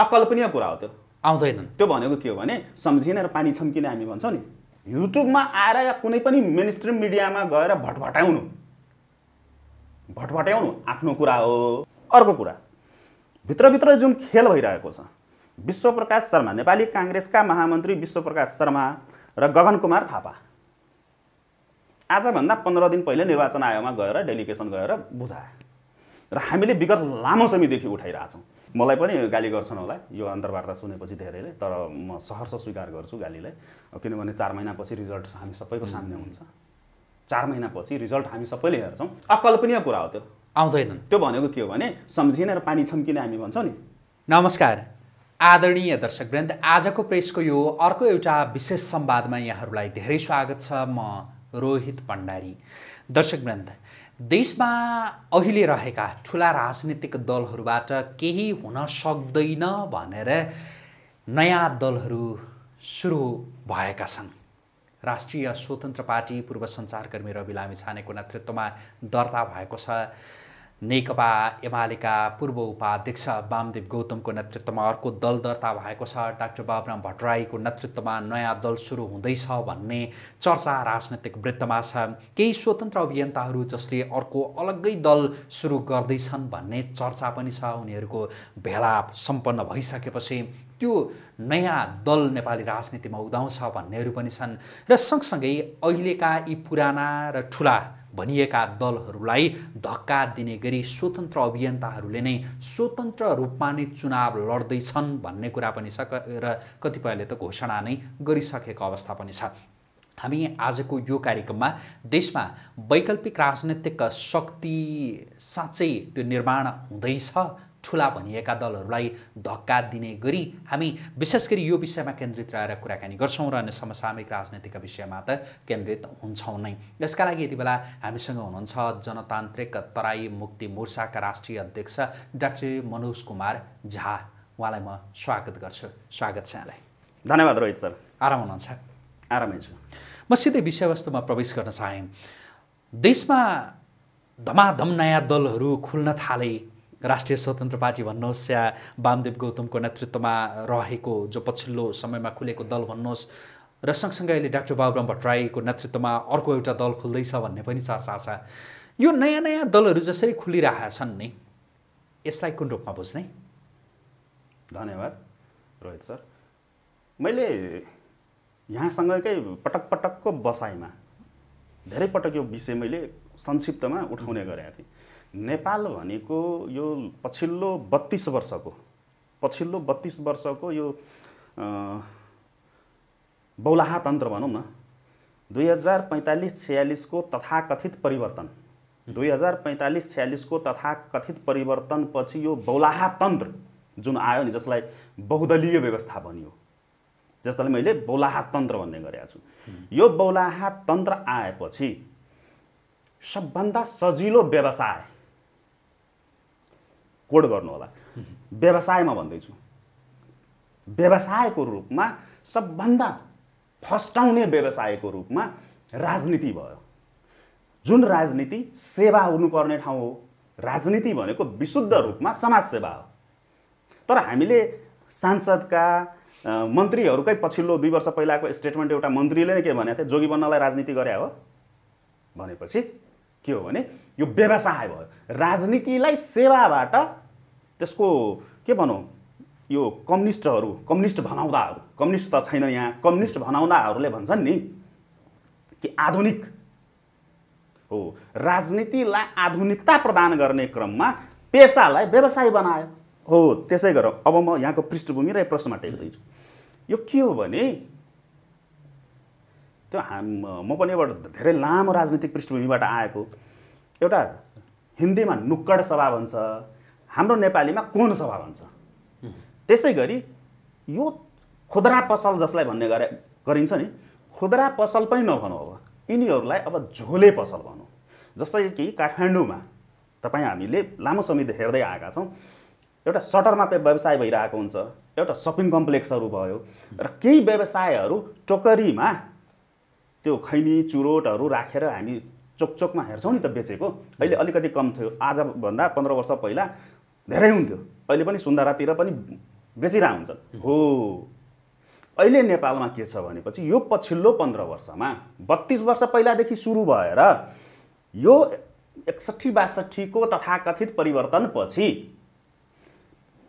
अकल्पनीय कुरा हो त्यो आउँदैनन् त्यो भनेको के हो भने सम्झिने र पानी छम्किने हामी भन्छौँ नि युट्युबमा आएर या कुनै पनि मेन स्ट्रिम मिडियामा गएर भटभटाउनु भटभट्याउनु आफ्नो कुरा हो अर्को कुरा भित्रभित्र जुन खेल भइरहेको छ विश्वप्रकाश शर्मा नेपाली काङ्ग्रेसका महामन्त्री विश्वप्रकाश शर्मा र गगन कुमार थापा आजभन्दा पन्ध्र दिन पहिले निर्वाचन आयोगमा गएर डेलिगेसन गएर बुझाए र हामीले विगत लामो समयदेखि उठाइरहेछौँ मलाई पनि गाली गर्छन् होला यो अन्तर्वार्ता सुनेपछि धेरैले तर म सहर्ष स्वीकार गर्छु गालीलाई किनभने चार महिनापछि रिजल्ट हामी सबैको सामने हुन्छ चार महिनापछि रिजल्ट हामी सबैले हेर्छौँ अकल्पनीय कुरा हो त्यो आउँदैन त्यो भनेको के हो भने सम्झिने र पानी छम्किने हामी भन्छौँ नि नमस्कार आदरणीय दर्शकवृन्द आजको प्रेसको यो अर्को एउटा विशेष संवादमा यहाँहरूलाई धेरै स्वागत छ म रोहित भण्डारी दर्शकवृन्द देशमा अहिले रहेका ठुला राजनीतिक दलहरूबाट केही हुन सक्दैन भनेर नयाँ दलहरू सुरु भएका छन् राष्ट्रिय स्वतन्त्र पार्टी पूर्व सञ्चारकर्मी रवि लामिछानेको नेतृत्वमा दर्ता भएको छ नेकपा एमालेका पूर्व उपाध्यक्ष वामदेव गौतमको नेतृत्वमा अर्को दल दर्ता भएको छ डाक्टर बाबुराम भट्टराईको नेतृत्वमा नयाँ दल सुरु हुँदैछ भन्ने चर्चा राजनैतिक वृत्तमा छ केही स्वतन्त्र अभियन्ताहरू जसले अर्को अलग्गै दल सुरु गर्दैछन् भन्ने चर्चा पनि छ उनीहरूको भेला सम्पन्न भइसकेपछि त्यो नयाँ दल नेपाली राजनीतिमा उदाउँछ भन्नेहरू पनि छन् र सँगसँगै अहिलेका यी पुराना र ठुला भनिएका दलहरूलाई धक्का दिने गरी स्वतन्त्र अभियन्ताहरूले नै स्वतन्त्र रूपमा नै चुनाव लड्दैछन् भन्ने कुरा पनि छ र कतिपयले त घोषणा नै गरिसकेको अवस्था पनि छ हामी आजको यो कार्यक्रममा देशमा वैकल्पिक राजनैतिक शक्ति साँच्चै त्यो निर्माण हुँदैछ ठुला भनिएका दलहरूलाई धक्का दिने गरी हामी विशेष गरी यो विषयमा केन्द्रित रहेर कुराकानी गर्छौँ र अन्य समसामयिक राजनीतिका विषयमा त केन्द्रित हुन्छौँ नै यसका लागि यति बेला हामीसँग हुनुहुन्छ जनतान्त्रिक तराई मुक्ति मोर्चाका राष्ट्रिय अध्यक्ष डाक्टर मनोज कुमार झा उहाँलाई म स्वागत गर्छु स्वागत छ यहाँलाई धन्यवाद रोहित सर आराम हुनुहुन्छ आरामै छु म सिधै विषयवस्तुमा प्रवेश गर्न चाहेँ देशमा धमाधम नयाँ दलहरू खुल्न थाले राष्ट्रिय स्वतन्त्र पार्टी भन्नुहोस् या वामदेव गौतमको नेतृत्वमा रहेको जो पछिल्लो समयमा खुलेको दल भन्नुहोस् र सँगसँगै अहिले डाक्टर बाबुराम भट्टराईको नेतृत्वमा अर्को एउटा दल खुल्दैछ भन्ने पनि चर्चा छ यो नयाँ नयाँ दलहरू जसरी खुलिरहेका छन् नि यसलाई कुन रूपमा बुझ्ने धन्यवाद रोहित सर मैले यहाँसँगकै पटक पटकको बसाइमा धेरै पटक यो विषय मैले संक्षिप्तमा उठाउने गरेका थिएँ नेपाल भनेको यो पछिल्लो बत्तिस वर्षको पछिल्लो बत्तिस वर्षको यो बौलाहा तन्त्र भनौँ न दुई हजार पैँतालिस छ्यालिसको तथाकथित परिवर्तन दुई हजार पैँतालिस छ्यालिसको तथाकथित परिवर्तनपछि यो बौलाहा तन्त्र जुन आयो नि जसलाई बहुदलीय व्यवस्था भनियो जसलाई मैले बौलाहा तन्त्र भन्ने गरेका छु यो तन्त्र आएपछि सबभन्दा सजिलो व्यवसाय कोड होला व्यवसायमा भन्दैछु व्यवसायको रूपमा सबभन्दा फस्टाउने व्यवसायको रूपमा राजनीति भयो जुन राजनीति सेवा हुनुपर्ने ठाउँ हो राजनीति भनेको विशुद्ध रूपमा समाजसेवा हो तर हामीले सांसदका मन्त्रीहरूकै पछिल्लो दुई वर्ष पहिलाको स्टेटमेन्ट एउटा मन्त्रीले नै के भनेको थियो जोगी बन्नलाई राजनीति गरे हो भनेपछि के हो भने यो व्यवसाय भयो राजनीतिलाई सेवाबाट त्यसको के भनौँ यो कम्युनिस्टहरू कम्युनिस्ट भनाउँदाहरू कम्युनिस्ट त छैन यहाँ कम्युनिस्ट भनाउँदाहरूले भन्छन् नि कि आधुनिक हो राजनीतिलाई आधुनिकता प्रदान गर्ने क्रममा पेसालाई व्यवसाय बनायो हो त्यसै गर अब म यहाँको पृष्ठभूमि र यो प्रश्नमा टेक्दैछु यो के हो भने त्यो हाम म पनि एउटा धेरै लामो राजनीतिक पृष्ठभूमिबाट आएको एउटा हिन्दीमा नुक्कड सभा भन्छ हाम्रो नेपालीमा कोन सभा भन्छ त्यसै गरी यो खुद्रा पसल जसलाई भन्ने गरे गरिन्छ नि खुद्रा पसल पनि नभनौँ अब यिनीहरूलाई अब झोले पसल भनौँ जस्तै कि काठमाडौँमा तपाईँ हामीले लामो समय हेर्दै आएका छौँ एउटा सटरमा व्यवसाय भइरहेको हुन्छ एउटा सपिङ कम्प्लेक्सहरू भयो र केही व्यवसायहरू टोकरीमा त्यो खैनी चुरोटहरू राखेर हामी चोकचोकमा हेर्छौँ नि त बेचेको अहिले अलिकति कम थियो आजभन्दा पन्ध्र वर्ष पहिला धेरै हुन्थ्यो अहिले पनि सुन्दारातिर पनि बेचिरह हुन्छ हो अहिले नेपालमा के छ भनेपछि यो पछिल्लो पन्ध्र वर्षमा बत्तिस वर्ष पहिलादेखि सुरु भएर यो एकसट्ठी बासठीको तथाकथित परिवर्तनपछि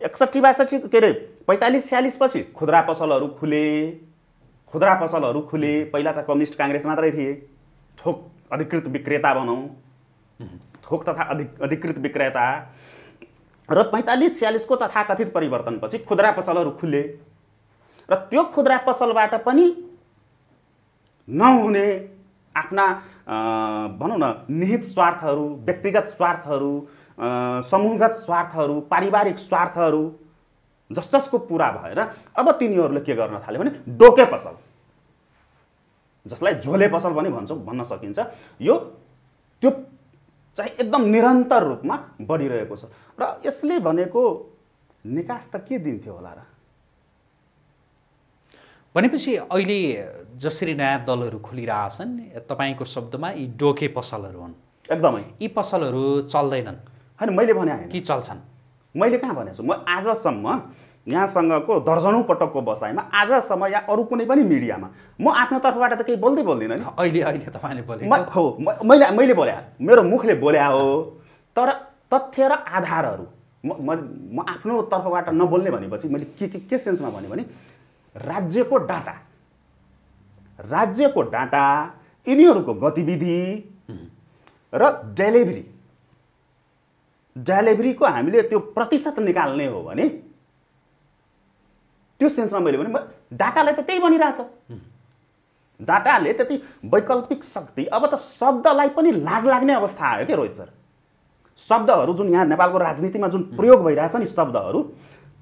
एकसट्ठी बासठी के अरे पैँतालिस छ्यालिसपछि खुद्रा पसलहरू खुले खुद्रा पसलहरू खुले पहिला चाहिँ कम्युनिस्ट काङ्ग्रेस मात्रै थिए थोक अधिकृत विक्रेता बनाऊ थोक तथा अधिक अधिकृत विक्रेता र पैँतालिस छ्यालिसको तथाकथित परिवर्तनपछि खुद्रा पसलहरू खुले र त्यो खुद्रा पसलबाट पनि नहुने आफ्ना भनौँ न निहित स्वार्थहरू व्यक्तिगत स्वार्थहरू समूहगत स्वार्थहरू पारिवारिक स्वार्थहरू जस जसको पुरा भएर अब तिनीहरूले के गर्न थाल्यो भने डोके पसल जसलाई झोले पसल पनि भन्छौँ भन्न सकिन्छ यो त्यो चाहिँ एकदम निरन्तर रूपमा बढिरहेको छ र यसले भनेको निकास त के दिन्थ्यो होला र भनेपछि अहिले जसरी नयाँ दलहरू खोलिरहेछन् तपाईँको शब्दमा यी डोके पसलहरू हुन् एकदमै यी पसलहरू चल्दैनन् होइन मैले भने कि चल्छन् मैले कहाँ भनेको छु म आजसम्म यहाँसँगको दर्जनौँ पटकको बसाइमा आजसम्म या अरू कुनै पनि मिडियामा म आफ्नो तर्फबाट त केही बोल्दै बोल्दिनँ नि अहिले अहिले तपाईँले बोले हो मैले मैले बोल्या मेरो मुखले बोल्या हो तर तथ्य र आधारहरू म म आफ्नो तर्फबाट नबोल्ने भनेपछि मैले के के के सेन्समा भने राज्यको डाटा राज्यको डाटा यिनीहरूको गतिविधि र डेलिभरी डेलिभरीको हामीले त्यो प्रतिशत निकाल्ने हो भने त्यो सेन्समा मैले भने डाटालाई त त्यही बनिरहेछ डाटाले त्यति वैकल्पिक शक्ति अब त शब्दलाई पनि लाज लाग्ने अवस्था आयो क्या रोहित सर शब्दहरू जुन यहाँ नेपालको राजनीतिमा जुन प्रयोग भइरहेछ नि शब्दहरू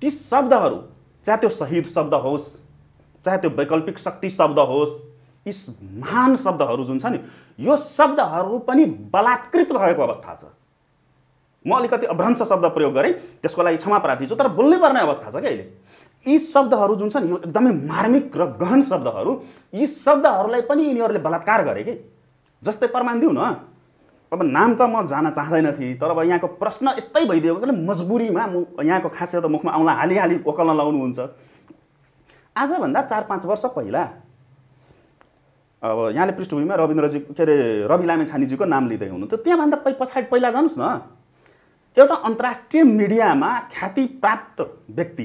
ती शब्दहरू चाहे त्यो शहीद शब्द होस् चाहे त्यो वैकल्पिक शक्ति शब्द होस् यी महान शब्दहरू जुन छ नि यो शब्दहरू पनि बलात्कृत भएको अवस्था छ म अलिकति अभ्रंश शब्द प्रयोग गरेँ त्यसको लागि क्षमा प्रार्थी छु तर बोल्नै पर्ने अवस्था छ क्या अहिले यी शब्दहरू जुन छन् यो एकदमै मार्मिक र गहन शब्दहरू यी शब्दहरूलाई पनि यिनीहरूले बलात्कार गरे कि जस्तै प्रमाण दिउँ न अब नाम त म जान चाहँदैन थिएँ तर अब यहाँको प्रश्न यस्तै भइदियो कि मजबुरीमा म यहाँको खासै त मुखमा आउँला हालिहाली ओकल्न लाउनुहुन्छ आजभन्दा चार पाँच वर्ष पहिला अब यहाँले पृष्ठभूमिमा रविन्द्रजी के अरे रवि लामे छानीजीको नाम लिँदै हुनुहुन्थ्यो त्यहाँभन्दा पै पछाडि पहिला जानुहोस् न एउटा अन्तर्राष्ट्रिय मिडियामा ख्याति प्राप्त व्यक्ति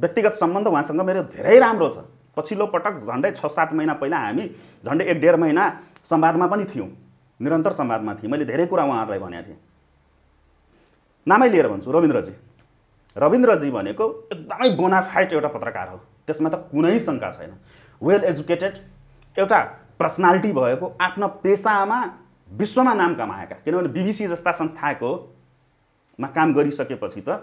व्यक्तिगत सम्बन्ध उहाँसँग मेरो धेरै राम्रो छ पछिल्लो पटक झन्डै छ सात महिना पहिला हामी झन्डै एक डेढ महिना संवादमा पनि थियौँ निरन्तर संवादमा थिएँ मैले धेरै कुरा उहाँहरूलाई भनेको थिएँ नामै लिएर भन्छु रविन्द्रजी रविन्द्रजी भनेको एकदमै बोनाफाइट एउटा पत्रकार हो त्यसमा त कुनै शङ्का छैन वेल एजुकेटेड एउटा पर्सनालिटी भएको आफ्नो पेसामा विश्वमा नाम कमाएका किनभने बिबिसी जस्ता संस्थाको मा काम गरिसकेपछि त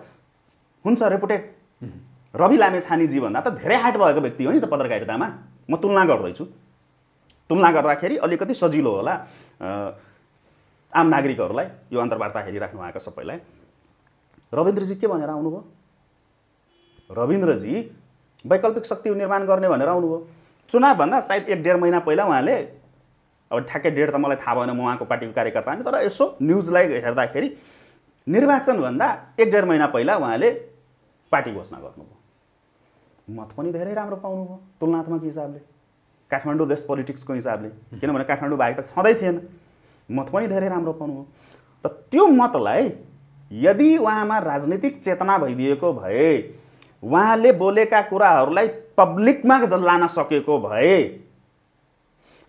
हुन्छ रेपुटेड रवि भन्दा त धेरै हाट भएको व्यक्ति हो नि त पत्रकारितामा म तुलना गर्दैछु तुलना गर्दाखेरि अलिकति सजिलो होला आम नागरिकहरूलाई यो अन्तर्वार्ता हेरिराख्नु आएको सबैलाई रविन्द्रजी के भनेर आउनुभयो रविन्द्रजी वैकल्पिक शक्ति निर्माण गर्ने भनेर आउनुभयो चुनावभन्दा सायद एक डेढ महिना पहिला उहाँले अब ठ्याक्कै डेट त मलाई थाहा भएन म उहाँको पार्टीको कार्यकर्ता होइन तर यसो न्युजलाई हेर्दाखेरि निर्वाचनभन्दा एक डेढ महिना पहिला उहाँले पार्टी घोषणा गर्नुभयो मत पनि धेरै राम्रो पाउनुभयो तुलनात्मक हिसाबले काठमाडौँ बेस्ट पोलिटिक्सको हिसाबले किनभने काठमाडौँ बाहेक त छँदै थिएन मत पनि धेरै राम्रो पाउनुभयो र त्यो मतलाई यदि उहाँमा राजनीतिक चेतना भइदिएको भए उहाँले बोलेका कुराहरूलाई पब्लिकमा लान सकेको भए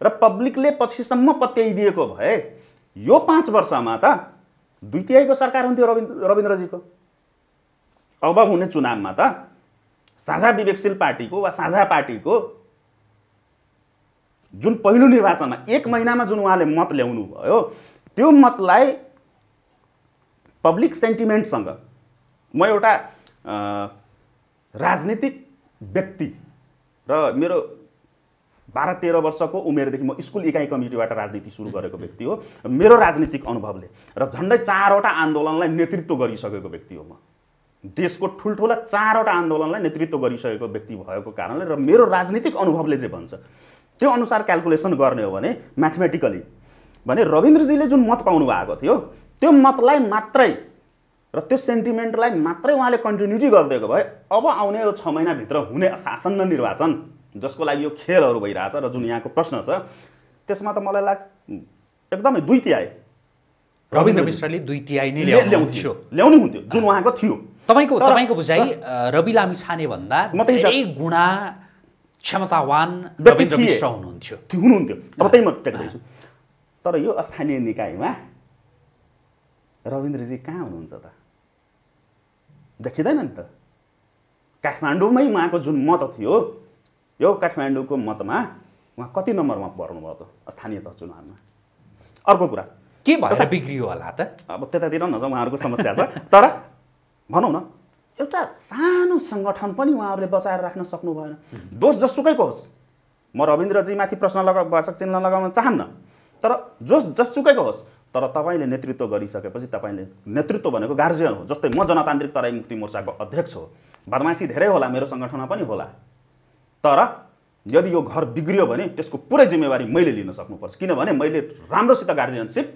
र पब्लिकले पछिसम्म पत्याइदिएको भए यो पाँच वर्षमा त दुई तिहाईको सरकार हुन्थ्यो रविन्द्र रविन्द्रजीको अब हुने चुनावमा त साझा विवेकशील पार्टीको वा साझा पार्टीको जुन पहिलो निर्वाचनमा एक महिनामा जुन उहाँले मत ल्याउनु भयो त्यो मतलाई पब्लिक सेन्टिमेन्टसँग म एउटा राजनीतिक व्यक्ति र मेरो बाह्र तेह्र वर्षको उमेरदेखि म स्कुल इकाइ कमिटीबाट राजनीति सुरु गरेको व्यक्ति हो मेरो राजनीतिक अनुभवले र झन्डै चारवटा आन्दोलनलाई नेतृत्व गरिसकेको व्यक्ति हो म देशको ठुल्ठुला चारवटा आन्दोलनलाई नेतृत्व गरिसकेको व्यक्ति भएको कारणले र मेरो राजनीतिक अनुभवले चाहिँ भन्छ त्यो अनुसार क्यालकुलेसन गर्ने हो भने म्याथमेटिकली भने रविन्द्रजीले जुन मत पाउनु भएको थियो त्यो मतलाई मात्रै र त्यो सेन्टिमेन्टलाई मात्रै उहाँले कन्टिन्युटी गरिदिएको भए अब आउने यो छ महिनाभित्र हुने शासन निर्वाचन जसको लागि यो खेलहरू भइरहेछ र जुन यहाँको प्रश्न छ त्यसमा त मलाई लाग्छ एकदमै दुई तिहाई रविन्द्र मिश्रले दुई तिहाई नै ल्याउनुहुन्थ्यो ल्याउनु हुन्थ्यो जुन उहाँको थियो तपाईँको तपाईँको बुझाइ रवि लामी छाने भन्दा धेरै गुणा क्षमतावान रविन्द्र मिश्र हुनुहुन्थ्यो हुनुहुन्थ्यो अब त्यही म टेक्दैछु तर यो स्थानीय निकायमा रविन्द्रजी कहाँ हुनुहुन्छ त देखिँदैन नि त काठमाडौँमै उहाँको जुन मत थियो यो काठमाडौँको मतमा उहाँ कति नम्बरमा पर्नुभयो त स्थानीय त चुनावमा अर्को कुरा के भयो बिग्रियो होला त अब त्यतातिर नजाउँ उहाँहरूको समस्या छ तर भनौँ न एउटा सानो सङ्गठन पनि उहाँहरूले बचाएर राख्न सक्नु भएन दोष जसुकैको होस् म रविन्द्रजीमाथि प्रश्न लगा वाचक चिन्ह लगाउन चाहन्न तर जोस जसुकैको होस् तर तपाईँले नेतृत्व गरिसकेपछि तपाईँले नेतृत्व भनेको गार्जियन हो जस्तै म जनतान्त्रिक तराई मुक्ति मोर्चाको अध्यक्ष हो बदमासी धेरै होला मेरो सङ्गठनमा पनि होला तर यदि यो घर बिग्रियो भने त्यसको पुरै जिम्मेवारी मैले लिन सक्नुपर्छ किनभने मैले राम्रोसित गार्जियनसिप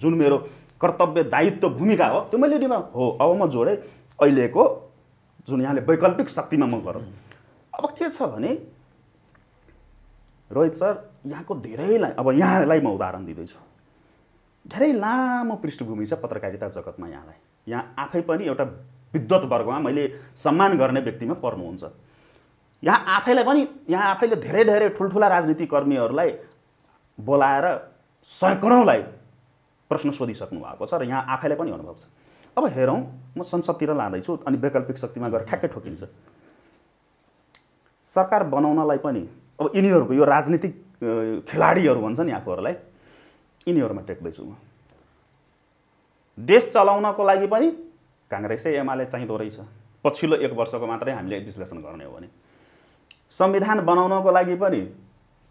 जुन मेरो कर्तव्य दायित्व भूमिका हो त्यो मैले दिमाग हो अब म जोडेँ अहिलेको जुन यहाँले वैकल्पिक शक्तिमा म गरौँ अब के छ भने रोहित सर यहाँको धेरैलाई अब यहाँलाई म उदाहरण दिँदैछु धेरै लामो पृष्ठभूमि छ पत्रकारिता जगतमा यहाँलाई यहाँ आफै पनि एउटा विद्वत वर्गमा मैले सम्मान गर्ने व्यक्तिमा पर्नुहुन्छ यहाँ आफैलाई पनि यहाँ आफैले धेरै धेरै ठुल्ठुला कर्मीहरूलाई बोलाएर सैकडौँलाई प्रश्न सोधिसक्नु भएको छ र यहाँ आफैलाई पनि अनुभव छ अब हेरौँ म संसदतिर लाँदैछु अनि वैकल्पिक शक्तिमा गएर ठ्याक्कै ठोकिन्छ सरकार बनाउनलाई पनि अब यिनीहरूको यो राजनीतिक खेलाडीहरू भन्छ नि आफूहरूलाई यिनीहरूमा टेक्दैछु म देश चलाउनको लागि पनि काङ्ग्रेसै एमाले चाहिँदो रहेछ पछिल्लो एक वर्षको मात्रै हामीले विश्लेषण गर्ने हो भने संविधान बनाउनको लागि पनि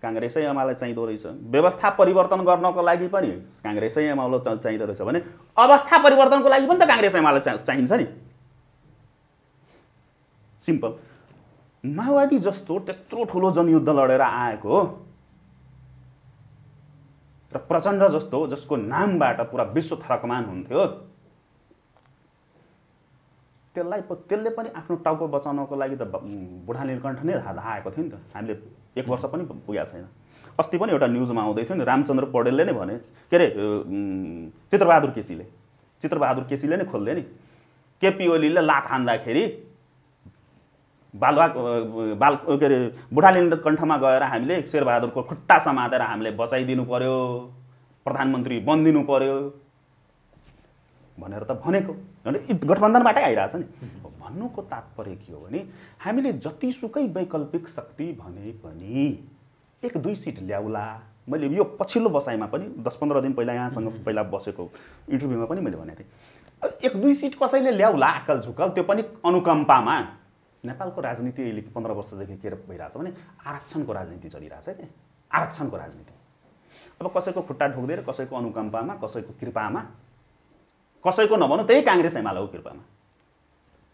काङ्ग्रेसै एमालाई चाहिँदो रहेछ व्यवस्था परिवर्तन गर्नको लागि पनि काङ्ग्रेसै चाहिँ चाहिँदो रहेछ भने अवस्था परिवर्तनको लागि पनि त काङ्ग्रेस एमालाई चाहिन्छ नि सिम्पल माओवादी जस्तो त्यत्रो ठुलो जनयुद्ध लडेर आएको र प्रचण्ड जस्तो जसको नामबाट पुरा विश्व थरकमान हुन्थ्यो त्यसलाई त्यसले पनि आफ्नो टाउको बचाउनको लागि त बुढा नीलकण्ठ नै धाएको थियो नि त हामीले एक वर्ष पनि पुगेको छैन अस्ति पनि एउटा न्युजमा आउँदै थियो नि रामचन्द्र पौडेलले नै भने के अरे चित्रबहादुर केसीले चित्रबहादुर केसीले नै खोल्दै नि केपी ओलीले लात हान्दाखेरि बालुवा बाल के अरे बुढालिन्द कण्ठमा गएर हामीले शेरबहादुरको खुट्टा समातेर हामीले बचाइदिनु पर्यो प्रधानमन्त्री बनिदिनु पर्यो भनेर त भनेको गठबन्धनबाटै आइरहेछ नि भन्नुको तात्पर्य के हो भने हामीले जतिसुकै वैकल्पिक शक्ति भने पनि एक दुई सिट ल्याउला मैले यो पछिल्लो बसाइमा पनि दस पन्ध्र दिन पहिला यहाँसँग पहिला बसेको इन्टरभ्यूमा पनि मैले भनेको थिएँ एक दुई सिट कसैले ल्याउला आकल झुकल त्यो पनि अनुकम्पामा नेपालको राजनीति अहिले पन्ध्र वर्षदेखि के भइरहेछ भने आरक्षणको राजनीति चलिरहेछ कि आरक्षणको राजनीति अब कसैको खुट्टा ढोक्दिएर कसैको अनुकम्पामा कसैको कृपामा कसैको नभनौँ त्यही काङ्ग्रेस एमालेको कृपामा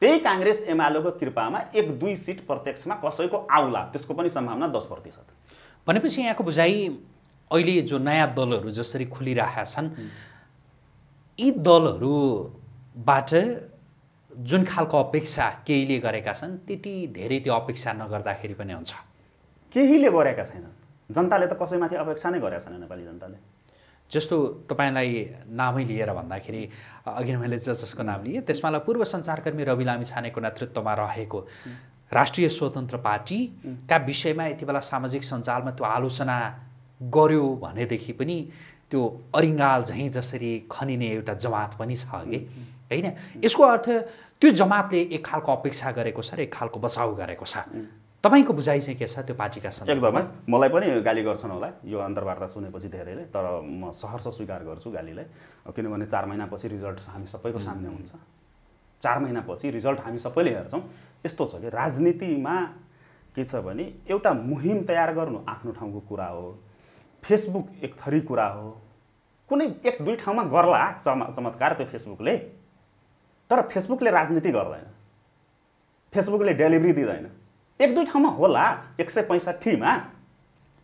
त्यही काङ्ग्रेस एमालेको कृपामा एक दुई सिट प्रत्यक्षमा कसैको आउला त्यसको पनि सम्भावना दस प्रतिशत भनेपछि यहाँको बुझाइ अहिले जो नयाँ दलहरू जसरी खुलिरहेका छन् यी दलहरूबाट जुन खालको अपेक्षा केहीले गरेका छन् त्यति धेरै त्यो अपेक्षा नगर्दाखेरि पनि हुन्छ केहीले गरेका छैनन् जनताले त कसैमाथि अपेक्षा नै गरेका छैन नेपाली जनताले जस्तो तपाईँलाई नामै लिएर भन्दाखेरि अघि मैले जसको नाम लिएँ त्यसमा पूर्व सञ्चारकर्मी रवि लामी छानेको नेतृत्वमा रहेको राष्ट्रिय स्वतन्त्र पार्टीका विषयमा यति बेला सामाजिक सञ्जालमा त्यो आलोचना गर्यो भनेदेखि पनि त्यो अरिङ्गाल झैँ जसरी खनिने एउटा जमात पनि छ अघि होइन यसको अर्थ त्यो जमातले एक खालको अपेक्षा गरेको छ र एक खालको बचाउ गरेको छ तपाईँको बुझाइ चाहिँ के छ त्यो पार्टीका एकदमै मलाई पनि गाली गर्छन् होला यो अन्तर्वार्ता सुनेपछि धेरैले तर म सहर्ष स्वीकार गर्छु गालीलाई किनभने चार महिनापछि रिजल्ट हामी सबैको सामने हुन्छ चार महिनापछि रिजल्ट हामी सबैले हेर्छौँ यस्तो छ कि राजनीतिमा के छ भने एउटा मुहिम तयार गर्नु आफ्नो ठाउँको कुरा हो फेसबुक एक थरी कुरा हो कुनै एक दुई ठाउँमा गर्ला चम चमत्कार त्यो फेसबुकले तर फेसबुकले राजनीति गर्दैन फेसबुकले डेलिभरी दिँदैन एक दुई ठाउँमा होला एक सय पैँसठीमा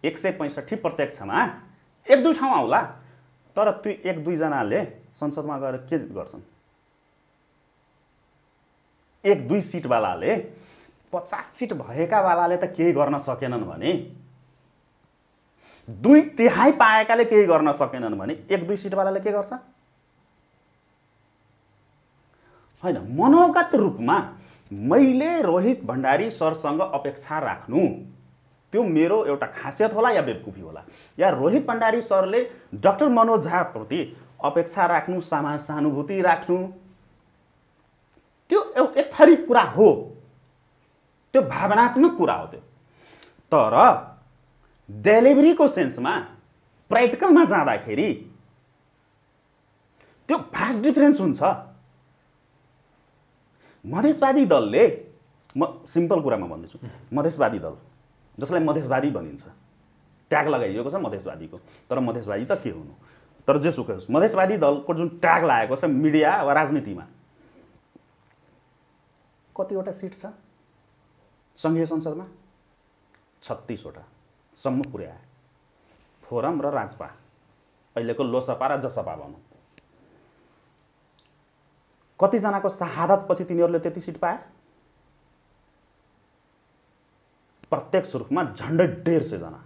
एक सय पैँसठी प्रत्यक्षमा एक दुई ठाउँमा होला तर त्यो एक दुईजनाले संसदमा गएर के गर्छन् एक दुई सिटवालाले पचास सिट भएकावालाले त केही गर्न सकेनन् भने दुई तिहाई पाएकाले केही गर्न सकेनन् भने एक दुई सिटवालाले के गर्छ होइन मनोगत रूपमा मैले रोहित भण्डारी सरसँग अपेक्षा राख्नु त्यो मेरो एउटा खासियत होला या बेवकुफी होला या रोहित भण्डारी सरले डक्टर मनोज झाप्रति अपेक्षा राख्नु सामा सहानुभूति राख्नु त्यो एक थरी कुरा हो त्यो भावनात्मक कुरा हो त्यो तर डेलिभरीको सेन्समा प्र्याक्टिकलमा जाँदाखेरि त्यो भास्ट डिफ्रेन्स हुन्छ मधेसवादी दलले म सिम्पल कुरामा भन्दैछु मधेसवादी दल जसलाई मधेसवादी भनिन्छ ट्याग लगाइएको छ मधेसवादीको तर मधेसवादी त के हुनु तर जे सुकै होस् मधेसवादी दलको जुन ट्याग लागेको छ मिडिया वा राजनीतिमा कतिवटा सिट छ सङ्घीय संसदमा छत्तिसवटा सम्म पुर्याए फोरम र राजपा अहिलेको लोसपा र जसपा भनौँ कतिजनाको शहादतपछि तिनीहरूले त्यति सिट पाए प्रत्येक सुरुखमा झन्डै डेढ सयजना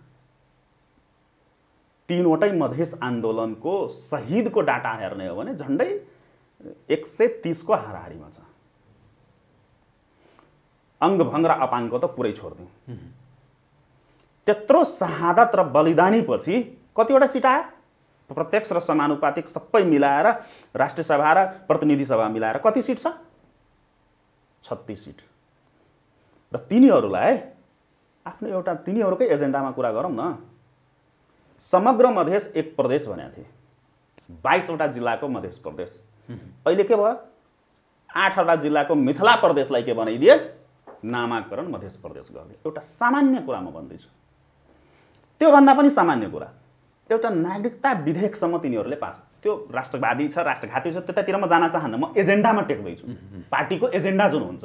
तिनवटै मधेस आन्दोलनको शहीदको डाटा हेर्ने हो भने झन्डै एक सय तिसको हाराहारीमा छ अङ्गभङ्ग र अपाङ्ग त पुरै छोडिदिउँ त्यत्रो शहादत र बलिदानीपछि कतिवटा सिट आयो प्रत्यक्ष र समानुपातिक सबै मिलाएर राष्ट्रिय सभा र प्रतिनिधि सभा मिलाएर कति सिट छ छत्तिस सिट र तिनीहरूलाई आफ्नो एउटा तिनीहरूकै एजेन्डामा कुरा गरौँ न समग्र मधेस एक प्रदेश भनेको थिएँ बाइसवटा जिल्लाको मधेस प्रदेश अहिले के भयो आठवटा जिल्लाको मिथिला प्रदेशलाई के बनाइदिए नामाकरण मधेस प्रदेश गर्ने एउटा सामान्य कुरा म भन्दैछु त्योभन्दा पनि सामान्य कुरा एउटा नागरिकता विधेयकसम्म तिनीहरूले पास त्यो राष्ट्रवादी छ राष्ट्रघाती छ त्यतातिर म जान चाहन्न म एजेन्डामा टेक्दैछु पार्टीको एजेन्डा जुन हुन्छ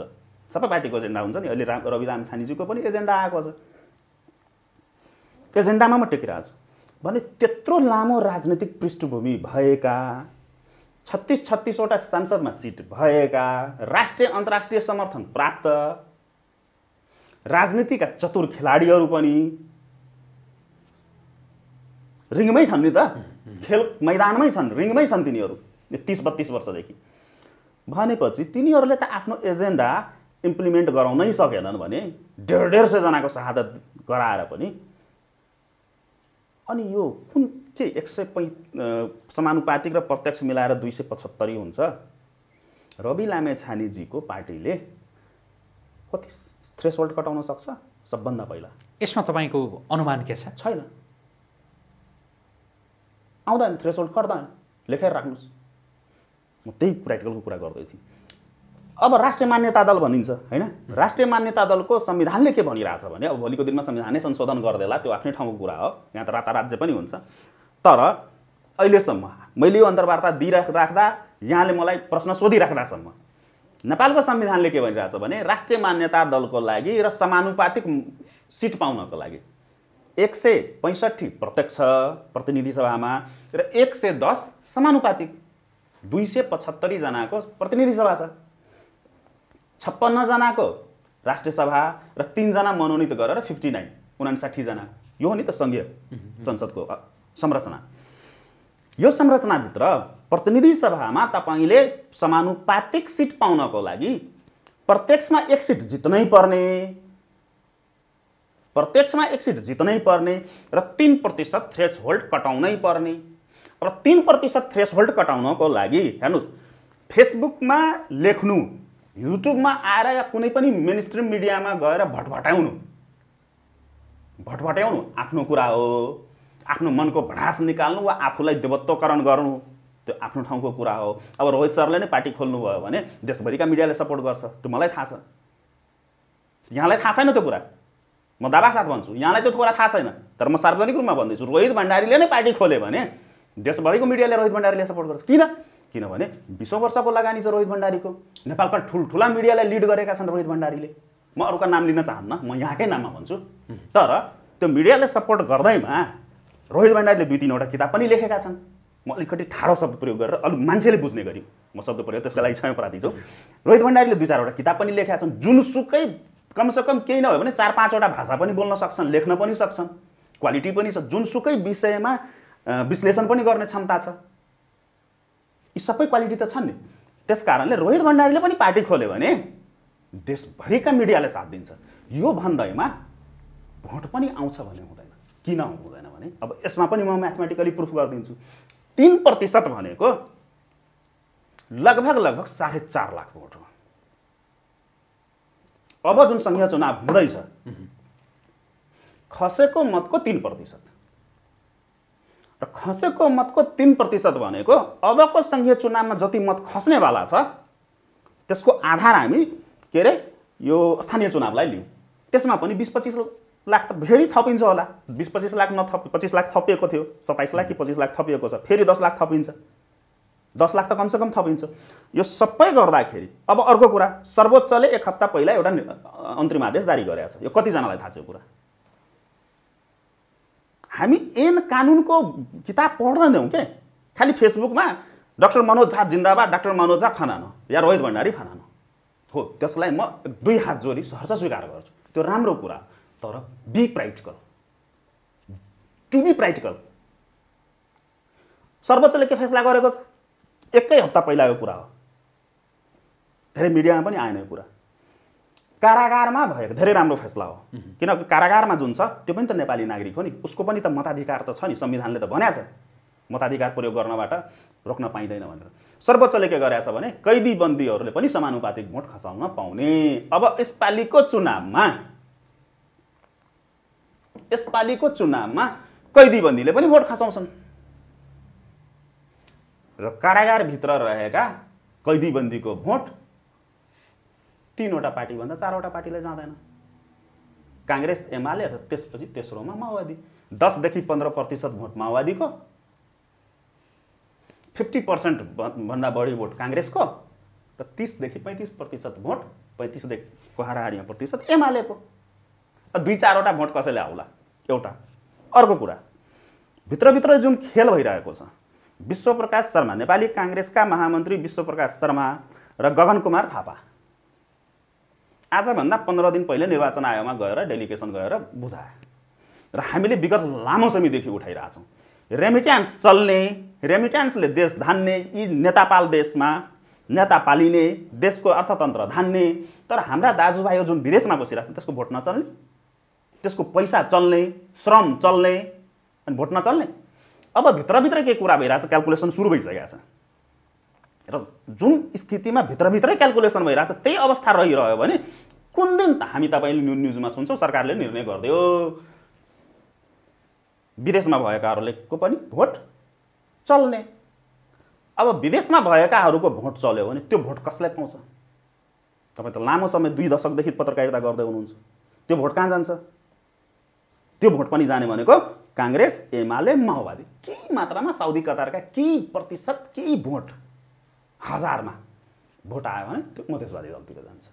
सबै पार्टीको एजेन्डा हुन्छ नि अहिले राम रवि लाम पनि एजेन्डा आएको छ एजेन्डामा म टेकिरहेको छु भने त्यत्रो लामो राजनैतिक पृष्ठभूमि भएका छत्तिस छत्तिसवटा सांसदमा सिट भएका राष्ट्रिय अन्तर्राष्ट्रिय समर्थन प्राप्त राजनीतिका चतुर खेलाडीहरू पनि रिङमै छन् नि त खेल मैदानमै छन् रिङमै छन् तिनीहरू तिस बत्तिस वर्षदेखि भनेपछि तिनीहरूले त आफ्नो एजेन्डा इम्प्लिमेन्ट गराउनै सकेनन् भने डेढ डेढ सयजनाको शहादत गराएर पनि अनि यो कुन के एक सय पै समानुपातिक र प्रत्यक्ष मिलाएर दुई सय पचहत्तरी हुन्छ रवि लामे छानेजीको पार्टीले कति थ्रेसोल्ड कटाउन सक्छ सबभन्दा पहिला यसमा तपाईँको अनुमान के छ छैन आउँदा नि थ्रेसोल्ड कर्दा लेखेर राख्नुहोस् म त्यही प्र्याक्टिकलको कुरा गर्दै थिएँ अब राष्ट्रिय मान्यता दल भनिन्छ होइन राष्ट्रिय मान्यता दलको संविधानले के भनिरहेछ भने अब भोलिको दिनमा संविधानै संशोधन गर्दैला त्यो आफ्नै ठाउँको कुरा हो यहाँ त राता राज्य पनि हुन्छ तर अहिलेसम्म मैले यो अन्तर्वार्ता दिइराख राख्दा यहाँले मलाई प्रश्न सोधिराख्दासम्म नेपालको संविधानले के भनिरहेछ भने राष्ट्रिय मान्यता दलको लागि र समानुपातिक सिट पाउनको लागि एक सय पैँसठी प्रत्यक्ष प्रतिनिधि सभामा र एक सय दस समानुपातिक दुई सय पचहत्तरीजनाको प्रतिनिधि सभा छ छप्पन्नजनाको राष्ट्रिय सभा र तिनजना मनोनित गरेर फिफ्टी नाइन उनासाठीजना यो हो नि त सङ्घीय संसदको संरचना यो संरचनाभित्र प्रतिनिधि सभामा तपाईँले समानुपातिक सिट पाउनको लागि प्रत्यक्षमा एक सिट जित्नै पर्ने प्रत्यक्षमा एक सिट जित्नै पर्ने र तिन प्रतिशत थ्रेस होल्ड कटाउनै पर्ने र तिन प्रतिशत थ्रेस होल्ड कटाउनको लागि हेर्नुहोस् फेसबुकमा लेख्नु युट्युबमा आएर या कुनै पनि मेन स्ट्रिम मिडियामा गएर भटभट्याउनु भटभट्याउनु आफ्नो कुरा हो आफ्नो मनको भडास निकाल्नु वा आफूलाई देवत्वकरण गर्नु त्यो आफ्नो ठाउँको कुरा हो अब रोहित सरले नै पार्टी खोल्नुभयो भने देशभरिका मिडियाले सपोर्ट गर्छ त्यो मलाई थाहा छ यहाँलाई थाहा छैन त्यो कुरा म साथ भन्छु यहाँलाई त थोरा थाहा छैन तर म सार्वजनिक रूपमा भन्दैछु रोहित भण्डारीले नै पार्टी खोल्यो भने देशभरिको मिडियाले रोहित भण्डारीले सपोर्ट गर्छ किन किनभने बिसौँ वर्षको लगानी छ रोहित भण्डारीको नेपालका ठुल्ठुला मिडियालाई लिड गरेका छन् रोहित भण्डारीले म अरूका नाम लिन चाहन्न म यहाँकै नाममा भन्छु तर त्यो मिडियाले सपोर्ट गर्दैमा रोहित भण्डारीले दुई तिनवटा किताब पनि लेखेका छन् म अलिकति ठाडो शब्द प्रयोग गरेर अलिक मान्छेले बुझ्ने गरी म शब्द प्रयोग त्यसको लागि क्षय अपराधी छु रोहित भण्डारीले दुई चारवटा किताब पनि लेखेका छन् जुनसुकै कमसेकम केही नभयो भने चार पाँचवटा भाषा पनि बोल्न सक्छन् लेख्न पनि सक्छन् क्वालिटी पनि छ जुनसुकै विषयमा विश्लेषण पनि गर्ने क्षमता छ यी सबै क्वालिटी त छन् नि त्यस कारणले रोहित भण्डारीले पनि पार्टी खोल्यो भने देशभरिका मिडियाले साथ दिन्छ यो भन्दैमा भोट पनि आउँछ भन्ने हुँदैन किन हुँदैन भने अब यसमा पनि म म्याथमेटिकली प्रुफ गरिदिन्छु तिन प्रतिशत भनेको लगभग लगभग साढे चार लाख भोट हो अब जुन सङ्घीय चुनाव हुँदैछ खसेको मतको तिन प्रतिशत र खसेको मतको तिन प्रतिशत भनेको अबको सङ्घीय चुनावमा जति मत खस्नेवाला छ त्यसको आधार हामी के अरे यो स्थानीय चुनावलाई लिउँ त्यसमा पनि बिस पच्चिस लाख त फेरि थपिन्छ होला बिस पच्चिस लाख नथप पच्चिस लाख थपिएको थियो सत्ताइस लाख कि पच्चिस लाख थपिएको छ फेरि दस लाख थपिन्छ दस लाख त कमसेकम थपिन्छ यो सबै गर्दाखेरि अब अर्को कुरा सर्वोच्चले एक हप्ता पहिला एउटा अन्तरिम आदेश जारी गरेको छ यो कतिजनालाई थाहा छ यो कुरा हामी एन कानुनको किताब पढ्दैनौँ के खालि फेसबुकमा डाक्टर मनोज झा जिन्दाबाद डाक्टर मनोज झा फना या रोहित भण्डारी फनानो हो त्यसलाई म दुई हात जोडी सहर्ष स्वीकार गर्छु त्यो राम्रो कुरा तर be practical to be practical सर्वोच्चले के फैसला गरेको छ एकै हप्ता पहिलाको कुरा हो धेरै मिडियामा पनि आएन यो कुरा कारागारमा भएको धेरै राम्रो फैसला हो किनकि कारागारमा जुन छ त्यो पनि त नेपाली नागरिक हो नि उसको पनि त मताधिकार त छ नि संविधानले त भनेको छ मताधिकार प्रयोग गर्नबाट रोक्न पाइँदैन भनेर सर्वोच्चले के गरेछ भने कैदी पनि समानुपातिक भोट खसाउन पाउने अब यसपालिको चुनावमा यसपालिको चुनावमा कैदीबन्दीले पनि भोट खसाउँछन् र कारागारभित्र रहेका कैदीबन्दीको भोट तिनवटा पार्टीभन्दा चारवटा पार्टीलाई जाँदैन काङ्ग्रेस एमाले र त्यसपछि तेस्रोमा माओवादी दसदेखि पन्ध्र प्रतिशत भोट माओवादीको फिफ्टी पर्सेन्ट भन्दा बढी भोट काङ्ग्रेसको र तिसदेखि पैँतिस प्रतिशत भोट पैँतिसदेखिको हाराहारीमा प्रतिशत एमालेको दुई चारवटा भोट कसैले आउला एउटा अर्को कुरा भित्रभित्र जुन खेल भइरहेको छ विश्वप्रकाश शर्मा नेपाली काङ्ग्रेसका महामन्त्री विश्वप्रकाश शर्मा र गगन कुमार थापा आजभन्दा पन्ध्र दिन पहिले निर्वाचन आयोगमा गएर डेलिगेसन गएर बुझाए र हामीले विगत लामो समयदेखि उठाइरहेछौँ रेमिट्यान्स चल्ने रेमिट्यान्सले देश धान्ने यी नेतापाल देशमा नेता पालिने देशको अर्थतन्त्र धान्ने तर हाम्रा दाजुभाइ जुन विदेशमा बसिरहेको छ त्यसको भोट नचल्ने त्यसको पैसा चल्ने श्रम चल्ने अनि भोट नचल्ने अब भित्रभित्रै के कुरा भइरहेछ क्यालकुलेसन सुरु भइसकेको छ र जुन स्थितिमा भित्रभित्रै क्यालकुलेसन भइरहेछ त्यही अवस्था रहिरह्यो भने कुन दिन त हामी तपाईँले न्यु न्युजमा सुन्छौँ सरकारले निर्णय गरिदियो विदेशमा भएकाहरूले को पनि भोट चल्ने अब विदेशमा भएकाहरूको भोट चल्यो भने त्यो भोट कसलाई पाउँछ तपाईँ त लामो समय दुई दशकदेखि पत्रकारिता गर्दै हुनुहुन्छ त्यो भोट कहाँ जान्छ त्यो भोट पनि जाने भनेको काङ्ग्रेस एमाले माओवादी केही मात्रामा साउदी कतारका केही प्रतिशत केही भोट हजारमा भोट आयो भने त्यो मधेसवादी दलतिर जान्छ